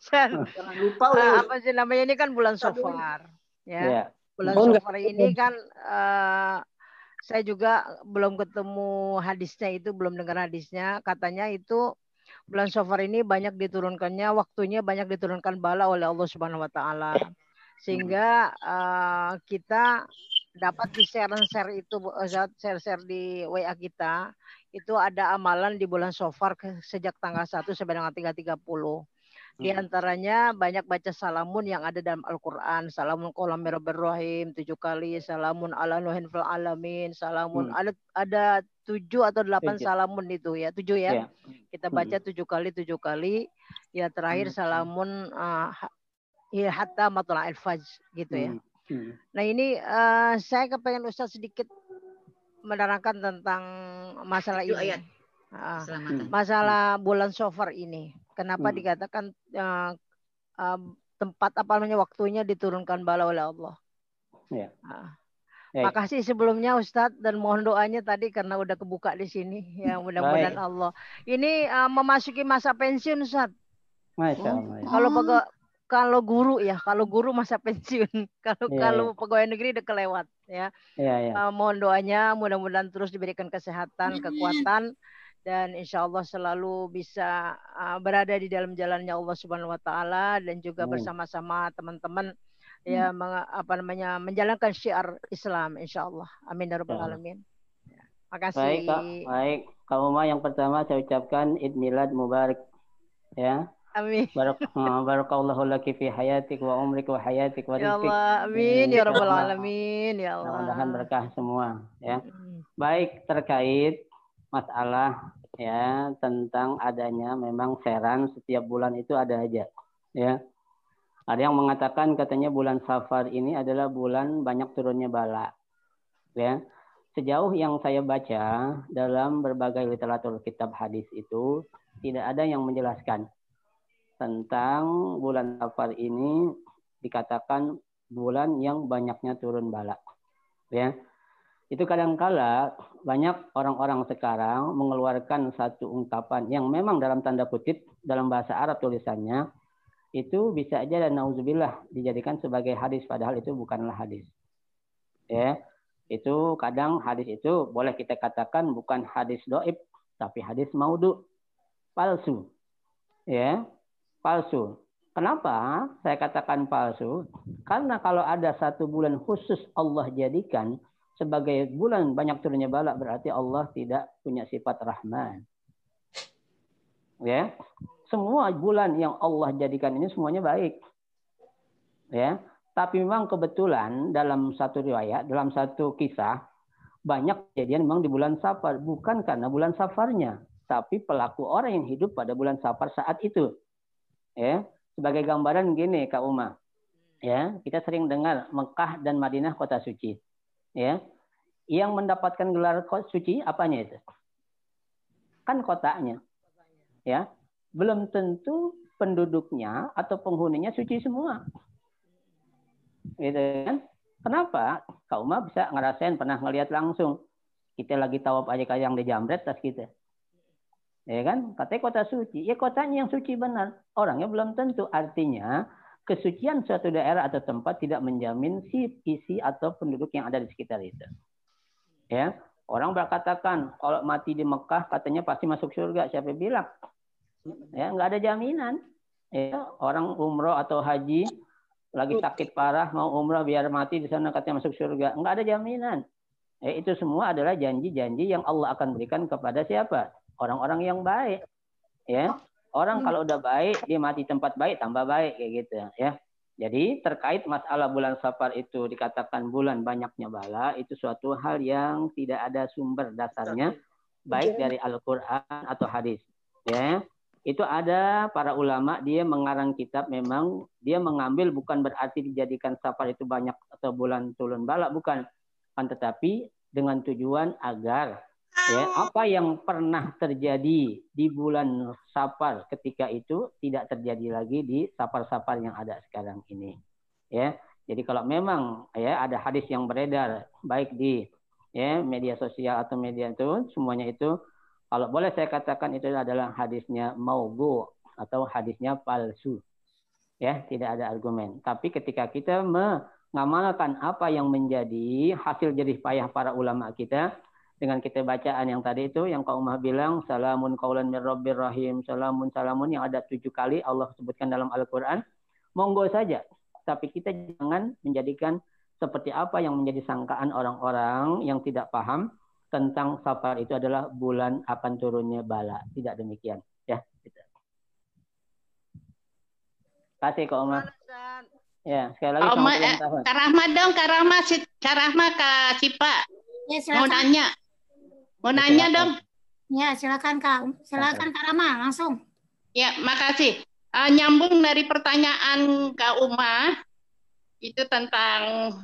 Jangan lupa loh. Ah, apa sih namanya ini kan bulan Sofar. Ya. ya. Bulan oh, Sofar ini kan uh, saya juga belum ketemu hadisnya itu, belum dengar hadisnya. Katanya itu bulan Safar ini banyak diturunkannya waktunya banyak diturunkan bala oleh Allah Subhanahu wa taala. Sehingga uh, kita dapat di share-share itu eh, share-share di WA kita itu ada amalan di bulan Sofar sejak tanggal 1 sampai dengan 3.30. Di hmm. antaranya banyak baca salamun yang ada dalam Al-Quran. Salamun kolam berrohim tujuh kali. Salamun ala nuhin fil alamin. Salamun hmm. ada ada tujuh atau delapan tujuh. salamun itu ya tujuh ya. Yeah. Kita hmm. baca tujuh kali tujuh kali. Ya terakhir hmm. salamun uh, ya hatta matla'il fajr gitu ya. Hmm. hmm. Nah ini uh, saya kepengen Ustaz sedikit menerangkan tentang masalah itu ini. Ayat. Uh, masalah bulan Sofar ini. Kenapa hmm. dikatakan uh, uh, tempat apa namanya waktunya diturunkan bala oleh Allah. Ya. Uh. Ah. Hey. Ya. Makasih sebelumnya Ustadz dan mohon doanya tadi karena udah kebuka di sini. Ya mudah-mudahan Allah. Ini uh, memasuki masa pensiun Ustadz. Hmm. Kalau hmm. pegawai kalau guru ya, kalau guru masa pensiun, kalau yeah, kalau yeah. pegawai negeri udah kelewat ya. Yeah, ya, ya. yeah. Uh, mohon doanya mudah-mudahan terus diberikan kesehatan, kekuatan dan insya Allah selalu bisa uh, berada di dalam jalannya Allah Subhanahu Wa Taala dan juga hmm. bersama-sama teman-teman ya hmm. meng, apa namanya menjalankan syiar Islam insya Allah amin darul ya hmm. alamin. Ya. Makasih. Baik, Kak. baik. Kak Uma yang pertama saya ucapkan Id Milad Mubarak ya. Amin. Barak, ah, barakallahu laki fi hayatik wa umrik wa hayatik wa ya rizqik. Ya Allah, amin ya rabbal alamin ya Allah. Mudah-mudahan berkah semua ya. Hmm. Baik terkait masalah ya tentang adanya memang seran setiap bulan itu ada aja ya ada yang mengatakan katanya bulan Safar ini adalah bulan banyak turunnya bala ya sejauh yang saya baca dalam berbagai literatur kitab hadis itu tidak ada yang menjelaskan tentang bulan Safar ini dikatakan bulan yang banyaknya turun bala ya itu kadangkala banyak orang-orang sekarang mengeluarkan satu ungkapan yang memang dalam tanda kutip dalam bahasa Arab tulisannya itu bisa aja dan nauzubillah dijadikan sebagai hadis padahal itu bukanlah hadis. Ya, itu kadang hadis itu boleh kita katakan bukan hadis doib tapi hadis maudu palsu. Ya, palsu. Kenapa saya katakan palsu? Karena kalau ada satu bulan khusus Allah jadikan sebagai bulan banyak turunnya balak berarti Allah tidak punya sifat rahman. Ya. Semua bulan yang Allah jadikan ini semuanya baik. Ya. Tapi memang kebetulan dalam satu riwayat, dalam satu kisah, banyak kejadian memang di bulan Safar. Bukan karena bulan Safarnya, tapi pelaku orang yang hidup pada bulan Safar saat itu. Ya, sebagai gambaran gini Kak Uma. Ya, kita sering dengar Mekah dan Madinah kota suci ya yang mendapatkan gelar suci apanya itu kan kotanya ya belum tentu penduduknya atau penghuninya suci semua gitu kan kenapa kau Uma bisa ngerasain pernah ngelihat langsung kita lagi apa aja kayak yang dijamret tas kita ya kan katanya kota suci ya kotanya yang suci benar orangnya belum tentu artinya kesucian suatu daerah atau tempat tidak menjamin si isi atau penduduk yang ada di sekitar itu. Ya, orang berkatakan kalau mati di Mekah katanya pasti masuk surga. Siapa bilang? Ya, nggak ada jaminan. Ya, orang umroh atau haji lagi sakit parah mau umroh biar mati di sana katanya masuk surga. Nggak ada jaminan. Ya, itu semua adalah janji-janji yang Allah akan berikan kepada siapa? Orang-orang yang baik. Ya, Orang hmm. kalau udah baik, dia mati tempat baik, tambah baik kayak gitu ya. Jadi terkait masalah bulan Safar itu dikatakan bulan banyaknya bala itu suatu hal yang tidak ada sumber dasarnya baik dari Al-Qur'an atau hadis ya. Itu ada para ulama dia mengarang kitab memang dia mengambil bukan berarti dijadikan Safar itu banyak atau bulan turun bala bukan kan tetapi dengan tujuan agar ya, apa yang pernah terjadi di bulan Safar ketika itu tidak terjadi lagi di Safar-Safar yang ada sekarang ini. Ya. Jadi kalau memang ya ada hadis yang beredar baik di ya media sosial atau media itu semuanya itu kalau boleh saya katakan itu adalah hadisnya maugo atau hadisnya palsu. Ya, tidak ada argumen. Tapi ketika kita mengamalkan apa yang menjadi hasil jerih payah para ulama kita, dengan kita bacaan yang tadi itu yang kau Umar bilang salamun kaulan min rabbir rahim salamun salamun yang ada tujuh kali Allah sebutkan dalam Al-Quran monggo saja tapi kita jangan menjadikan seperti apa yang menjadi sangkaan orang-orang yang tidak paham tentang safar itu adalah bulan akan turunnya bala tidak demikian ya kasih kau Umar ya sekali lagi Oma, eh, karahma dong karahma karahma kak Cipa ya, mau nanya Mau nanya dong? Ya, silakan Kak. Silakan Kak Rama, langsung. Ya, makasih. Uh, nyambung dari pertanyaan Kak Uma itu tentang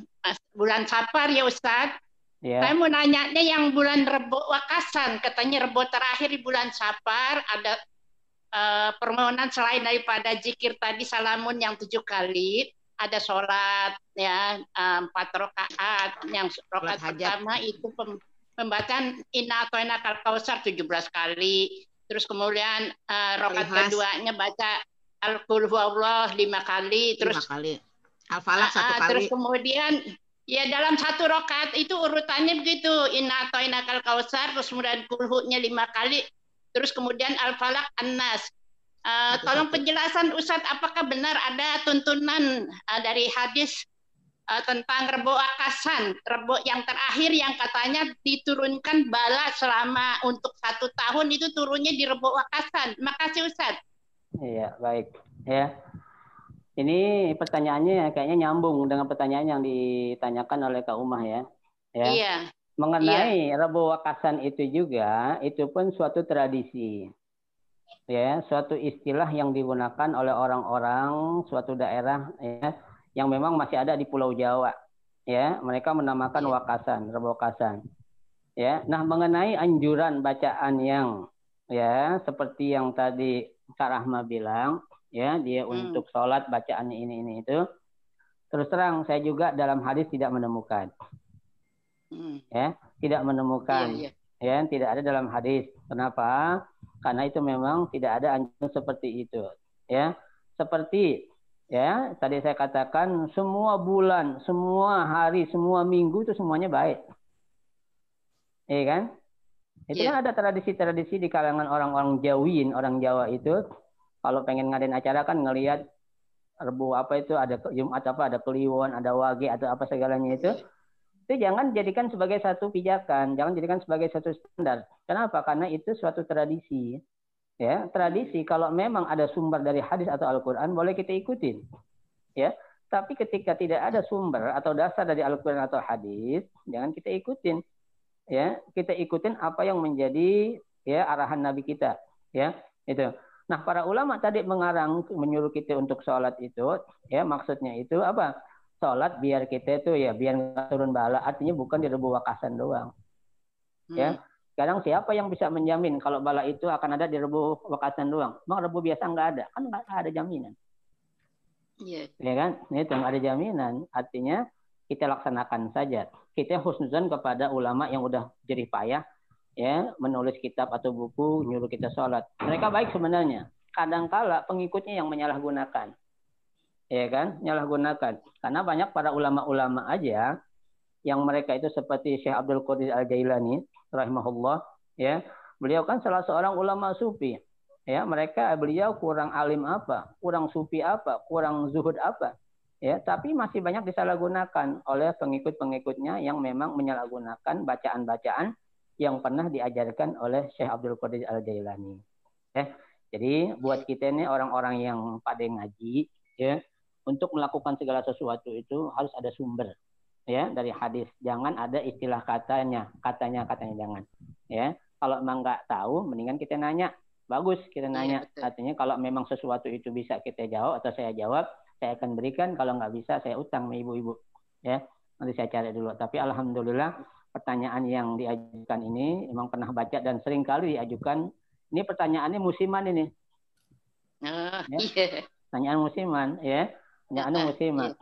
bulan Safar ya Ustadz. Yeah. Saya mau nanyanya yang bulan Rebo Wakasan, katanya Rebo terakhir di bulan Safar ada uh, permohonan selain daripada zikir tadi salamun yang tujuh kali, ada sholat ya eh, empat rakaat yang rakaat pertama itu pembacaan inna atoina kal kausar 17 kali. Terus kemudian uh, rokat keduanya baca al Allah lima kali. Terus lima kali. al falak satu ah, ah, kali. Terus kemudian ya dalam satu rokat itu urutannya begitu. Inna atoina kal kausar terus kemudian kulhunya lima kali. Terus kemudian al falak anas. Uh, eh, tolong penjelasan Ustadz apakah benar ada tuntunan uh, dari hadis uh, tentang rebo akasan, rebo yang terakhir yang katanya diturunkan bala selama untuk satu tahun itu turunnya di rebo akasan. Makasih Ustaz. Iya, baik. Ya. Ini pertanyaannya ya, kayaknya nyambung dengan pertanyaan yang ditanyakan oleh Kak Umah ya. ya. Iya. Mengenai iya. rebo wakasan itu juga, itu pun suatu tradisi. Ya, suatu istilah yang digunakan oleh orang-orang suatu daerah ya yang memang masih ada di Pulau Jawa. Ya, mereka menamakan iya. wakasan, rebokasan. Ya, nah mengenai anjuran bacaan yang ya seperti yang tadi Kak Rahma bilang, ya dia hmm. untuk sholat bacaannya ini ini itu. Terus terang saya juga dalam hadis tidak menemukan, hmm. ya tidak menemukan, yeah, yeah. ya tidak ada dalam hadis. Kenapa? Karena itu memang tidak ada anjuran seperti itu, ya seperti Ya, tadi saya katakan semua bulan, semua hari, semua minggu itu semuanya baik. Iya kan? Itu yeah. kan iya. ada tradisi-tradisi di kalangan orang-orang Jawin, orang Jawa itu kalau pengen ngadain acara kan ngelihat rebu apa itu ada Jumat apa ada Kliwon, ada Wage atau apa segalanya itu. Itu jangan jadikan sebagai satu pijakan, jangan jadikan sebagai satu standar. Kenapa? Karena itu suatu tradisi ya tradisi kalau memang ada sumber dari hadis atau Al-Qur'an boleh kita ikutin ya tapi ketika tidak ada sumber atau dasar dari Al-Qur'an atau hadis jangan kita ikutin ya kita ikutin apa yang menjadi ya arahan Nabi kita ya itu nah para ulama tadi mengarang menyuruh kita untuk sholat itu ya maksudnya itu apa sholat biar kita itu ya biar turun bala artinya bukan di debu wakasan doang ya, hmm. ya sekarang siapa yang bisa menjamin kalau bala itu akan ada di rebu wakasan doang? Emang rebu biasa nggak ada, kan nggak ada jaminan. Iya yeah. kan? Itu nggak ada jaminan. Artinya kita laksanakan saja. Kita husnuzan kepada ulama yang udah jerih payah ya menulis kitab atau buku nyuruh kita sholat. Mereka baik sebenarnya. Kadangkala pengikutnya yang menyalahgunakan. Ya kan? Menyalahgunakan. Karena banyak para ulama-ulama aja yang mereka itu seperti Syekh Abdul Qadir Al-Jailani rahimahullah ya beliau kan salah seorang ulama sufi ya mereka beliau kurang alim apa kurang sufi apa kurang zuhud apa ya tapi masih banyak disalahgunakan oleh pengikut-pengikutnya yang memang menyalahgunakan bacaan-bacaan yang pernah diajarkan oleh Syekh Abdul Qadir Al Jailani ya jadi buat kita ini orang-orang yang pada ngaji ya untuk melakukan segala sesuatu itu harus ada sumber ya dari hadis jangan ada istilah katanya katanya katanya jangan ya kalau emang nggak tahu mendingan kita nanya bagus kita iya, nanya ya, artinya kalau memang sesuatu itu bisa kita jawab atau saya jawab saya akan berikan kalau nggak bisa saya utang sama ibu-ibu ya nanti saya cari dulu tapi alhamdulillah pertanyaan yang diajukan ini emang pernah baca dan sering kali diajukan ini pertanyaannya musiman ini ah, ya. Iya. pertanyaan musiman ya Ya, anu muslimah.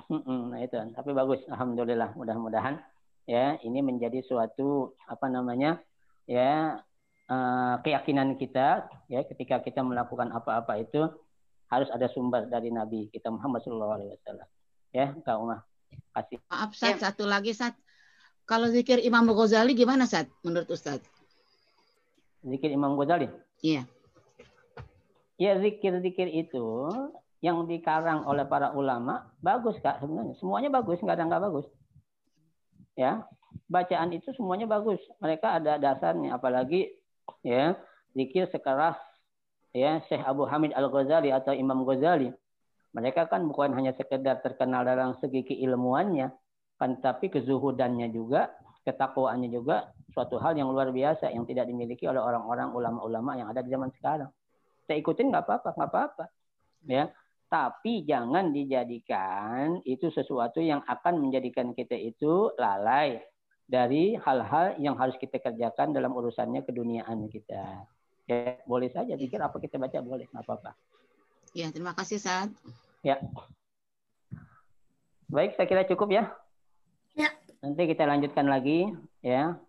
nah itu kan. Tapi bagus, alhamdulillah. Mudah-mudahan ya ini menjadi suatu apa namanya? ya uh, keyakinan kita ya ketika kita melakukan apa-apa itu harus ada sumber dari Nabi kita Muhammad Shallallahu alaihi wasallam. Ya, Kak Umar. Kasih. Maaf, Sat, ya. satu lagi, Sat. Kalau zikir Imam Ghazali gimana, Sat? Menurut Ustaz? Zikir Imam Ghazali? Iya. Ya zikir-zikir itu yang dikarang oleh para ulama bagus kak sebenarnya semuanya bagus nggak ada nggak bagus ya bacaan itu semuanya bagus mereka ada dasarnya apalagi ya zikir sekeras ya Syekh Abu Hamid Al Ghazali atau Imam Ghazali mereka kan bukan hanya sekedar terkenal dalam segi keilmuannya kan tapi kezuhudannya juga ketakwaannya juga suatu hal yang luar biasa yang tidak dimiliki oleh orang-orang ulama-ulama yang ada di zaman sekarang saya ikutin nggak apa-apa nggak apa-apa ya tapi jangan dijadikan itu sesuatu yang akan menjadikan kita itu lalai dari hal-hal yang harus kita kerjakan dalam urusannya keduniaan kita. Ya, boleh saja pikir apa kita baca boleh, nggak apa-apa. Ya, terima kasih saat. Ya. Baik, saya kira cukup ya. Ya. Nanti kita lanjutkan lagi ya.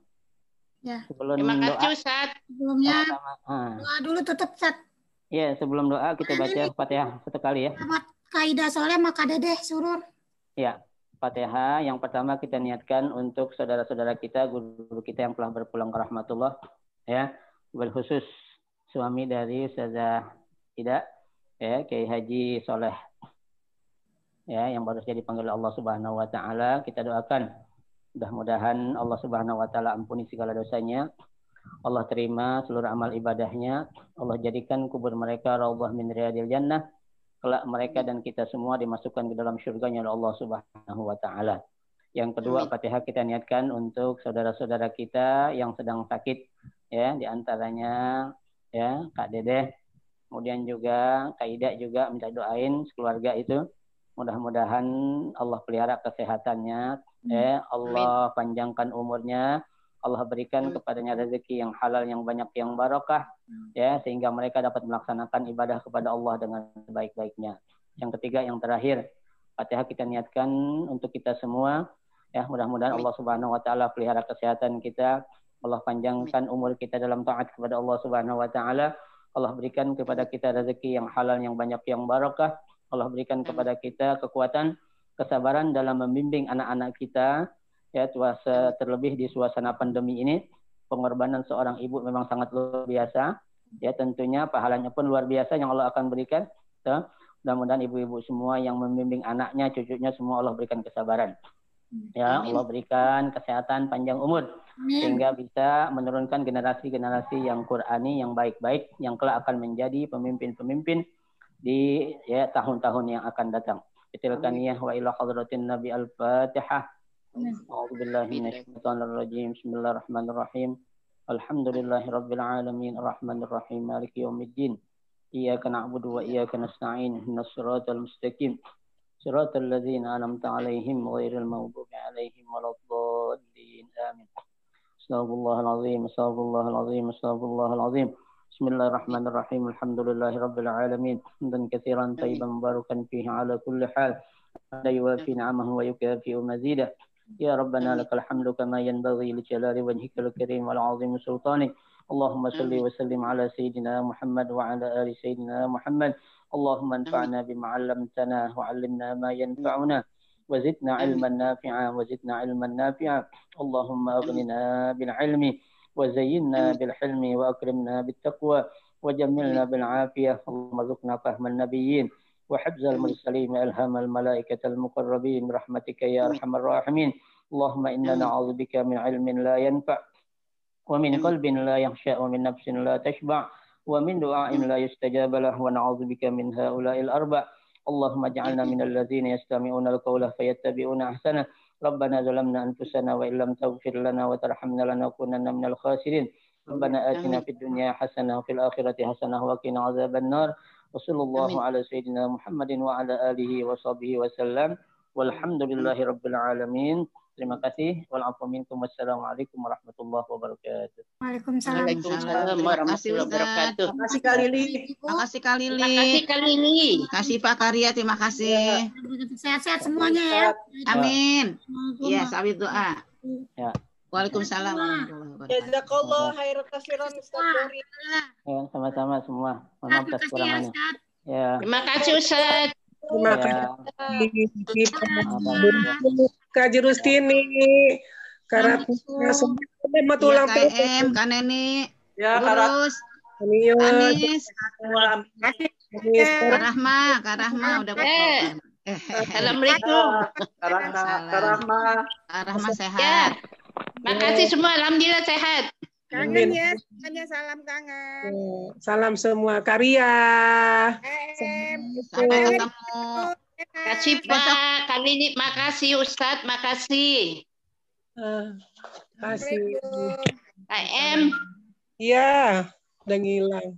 Ya. Sebelum terima kasih Ustaz. Sebelumnya ah. doa dulu tutup Ustaz. Ya, sebelum doa kita baca iya. Fatihah satu kali ya. Kaidah soleh maka deh surur. Ya, Fatihah yang pertama kita niatkan untuk saudara-saudara kita, guru guru kita yang telah berpulang ke rahmatullah ya, berkhusus suami dari Ustazah tidak ya, Kiai Haji Soleh ya yang baru saja dipanggil Allah Subhanahu wa taala, kita doakan mudah-mudahan Allah Subhanahu wa taala ampuni segala dosanya, Allah terima seluruh amal ibadahnya. Allah jadikan kubur mereka raubah min riyadil jannah. Kelak mereka dan kita semua dimasukkan ke dalam syurganya oleh Allah Subhanahu wa taala. Yang kedua, Fatihah kita niatkan untuk saudara-saudara kita yang sedang sakit ya, di antaranya ya Kak Dedeh, kemudian juga Kak Ida juga minta doain sekeluarga itu. Mudah-mudahan Allah pelihara kesehatannya, ya, Allah panjangkan umurnya, Allah berikan hmm. kepadanya rezeki yang halal yang banyak yang barokah hmm. ya sehingga mereka dapat melaksanakan ibadah kepada Allah dengan sebaik-baiknya. Yang ketiga yang terakhir Fatihah kita niatkan untuk kita semua ya mudah-mudahan Allah Subhanahu wa taala pelihara kesehatan kita, Allah panjangkan umur kita dalam taat kepada Allah Subhanahu wa taala. Allah berikan kepada kita rezeki yang halal yang banyak yang barokah. Allah berikan kepada kita kekuatan, kesabaran dalam membimbing anak-anak kita ya cuaca terlebih di suasana pandemi ini pengorbanan seorang ibu memang sangat luar biasa ya tentunya pahalanya pun luar biasa yang Allah akan berikan ya. mudah-mudahan ibu-ibu semua yang membimbing anaknya cucunya semua Allah berikan kesabaran ya Amin. Allah berikan kesehatan panjang umur Amin. sehingga bisa menurunkan generasi-generasi yang Qurani yang baik-baik yang kelak akan menjadi pemimpin-pemimpin di ya tahun-tahun yang akan datang. Itilkaniyah wa ila hadratin Nabi Al-Fatihah. نعم. أعوذ بالله من الشيطان الرجيم بسم الله الرحمن الرحيم الحمد لله رب العالمين الرحمن الرحيم مالك يوم الدين إياك نعبد وإياك نستعين إن الصراط المستقيم صراط الذين أنعمت عليهم غير المغضوب عليهم ولا الضالين آمين أستغفر الله العظيم أستغفر الله العظيم أستغفر الله العظيم بسم الله الرحمن الرحيم الحمد لله رب العالمين حمدا كثيرا طيبا مباركا فيه على كل حال لا يوافي نعمه ويكافئ مزيده يا ربنا لك الحمد كما ينبغي لجلال وجهك الكريم والعظيم سلطانك اللهم صل وسلم على سيدنا محمد وعلى آل سيدنا محمد اللهم انفعنا بما علمتنا وعلمنا ما ينفعنا وزدنا علما نافعا وزدنا علما نافعا اللهم أغننا بالعلم وزينا بالحلم وأكرمنا بالتقوى وجملنا بالعافية اللهم ارزقنا فهم النبيين وحفظ المرسلين الهام الملائكة المقربين برحمتك يا أرحم الراحمين اللهم إنا نعوذ بك من علم لا ينفع ومن قلب لا يخشى ومن نفس لا تشبع ومن دعاء لا يستجاب له ونعوذ بك من هؤلاء الأربع اللهم اجعلنا من الذين يستمعون القول فيتبعون أحسنه ربنا ظلمنا أنفسنا وإن لم تغفر لنا وترحمنا لنكونن من الخاسرين ربنا آتنا في الدنيا حسنة وفي الآخرة حسنة وقنا عذاب النار Terima kasih. Wassalamualaikum warahmatullahi wabarakatuh. Waalaikumsalam. Waalaikumsalam wabarakatuh. Terima kasih Kak Lili. Terima kasih Kak Lili. Terima kasih Kak Lili. Terima kasih Pak Karya. Terima kasih. Ya. Sehat-sehat semuanya ya. Amin. Yes, ya, doa. Ya. Waalaikumsalam Ya, Jazakallah khairan kasiran Ustaz Dori. Ya, sama-sama semua. Maaf atas ya, ya. Terima kasih Ustaz. Terima ya. kasih. Kak Jurustini. Kak Ratna, semua tulang PKM, kan ini. Ya, Kak Anis. Anis. Rahma, Kak Rahma eh. udah eh. kok. Assalamualaikum. Karahma Karahma. sehat. Terima kasih semua. Alhamdulillah sehat. Kangen ya, semuanya salam kangen. Ya, salam semua karya. Eh, sampai ketemu. Kasih Pak, kali ini makasih Ustadz, makasih. Uh, ah, kasih. KM. Iya, udah ngilang.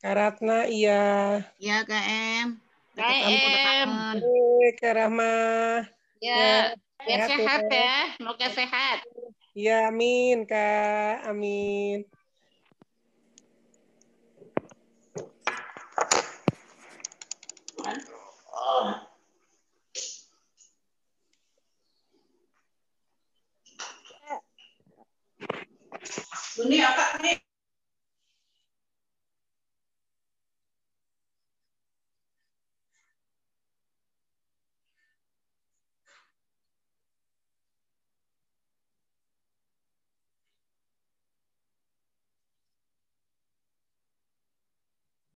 Karatna iya. Iya KM. KM. Kak Rahma. Ya, ya, sehat, ya, sehat ya. ya. Semoga sehat. Ya, amin Kak. Amin. Oh. Ini apa nih?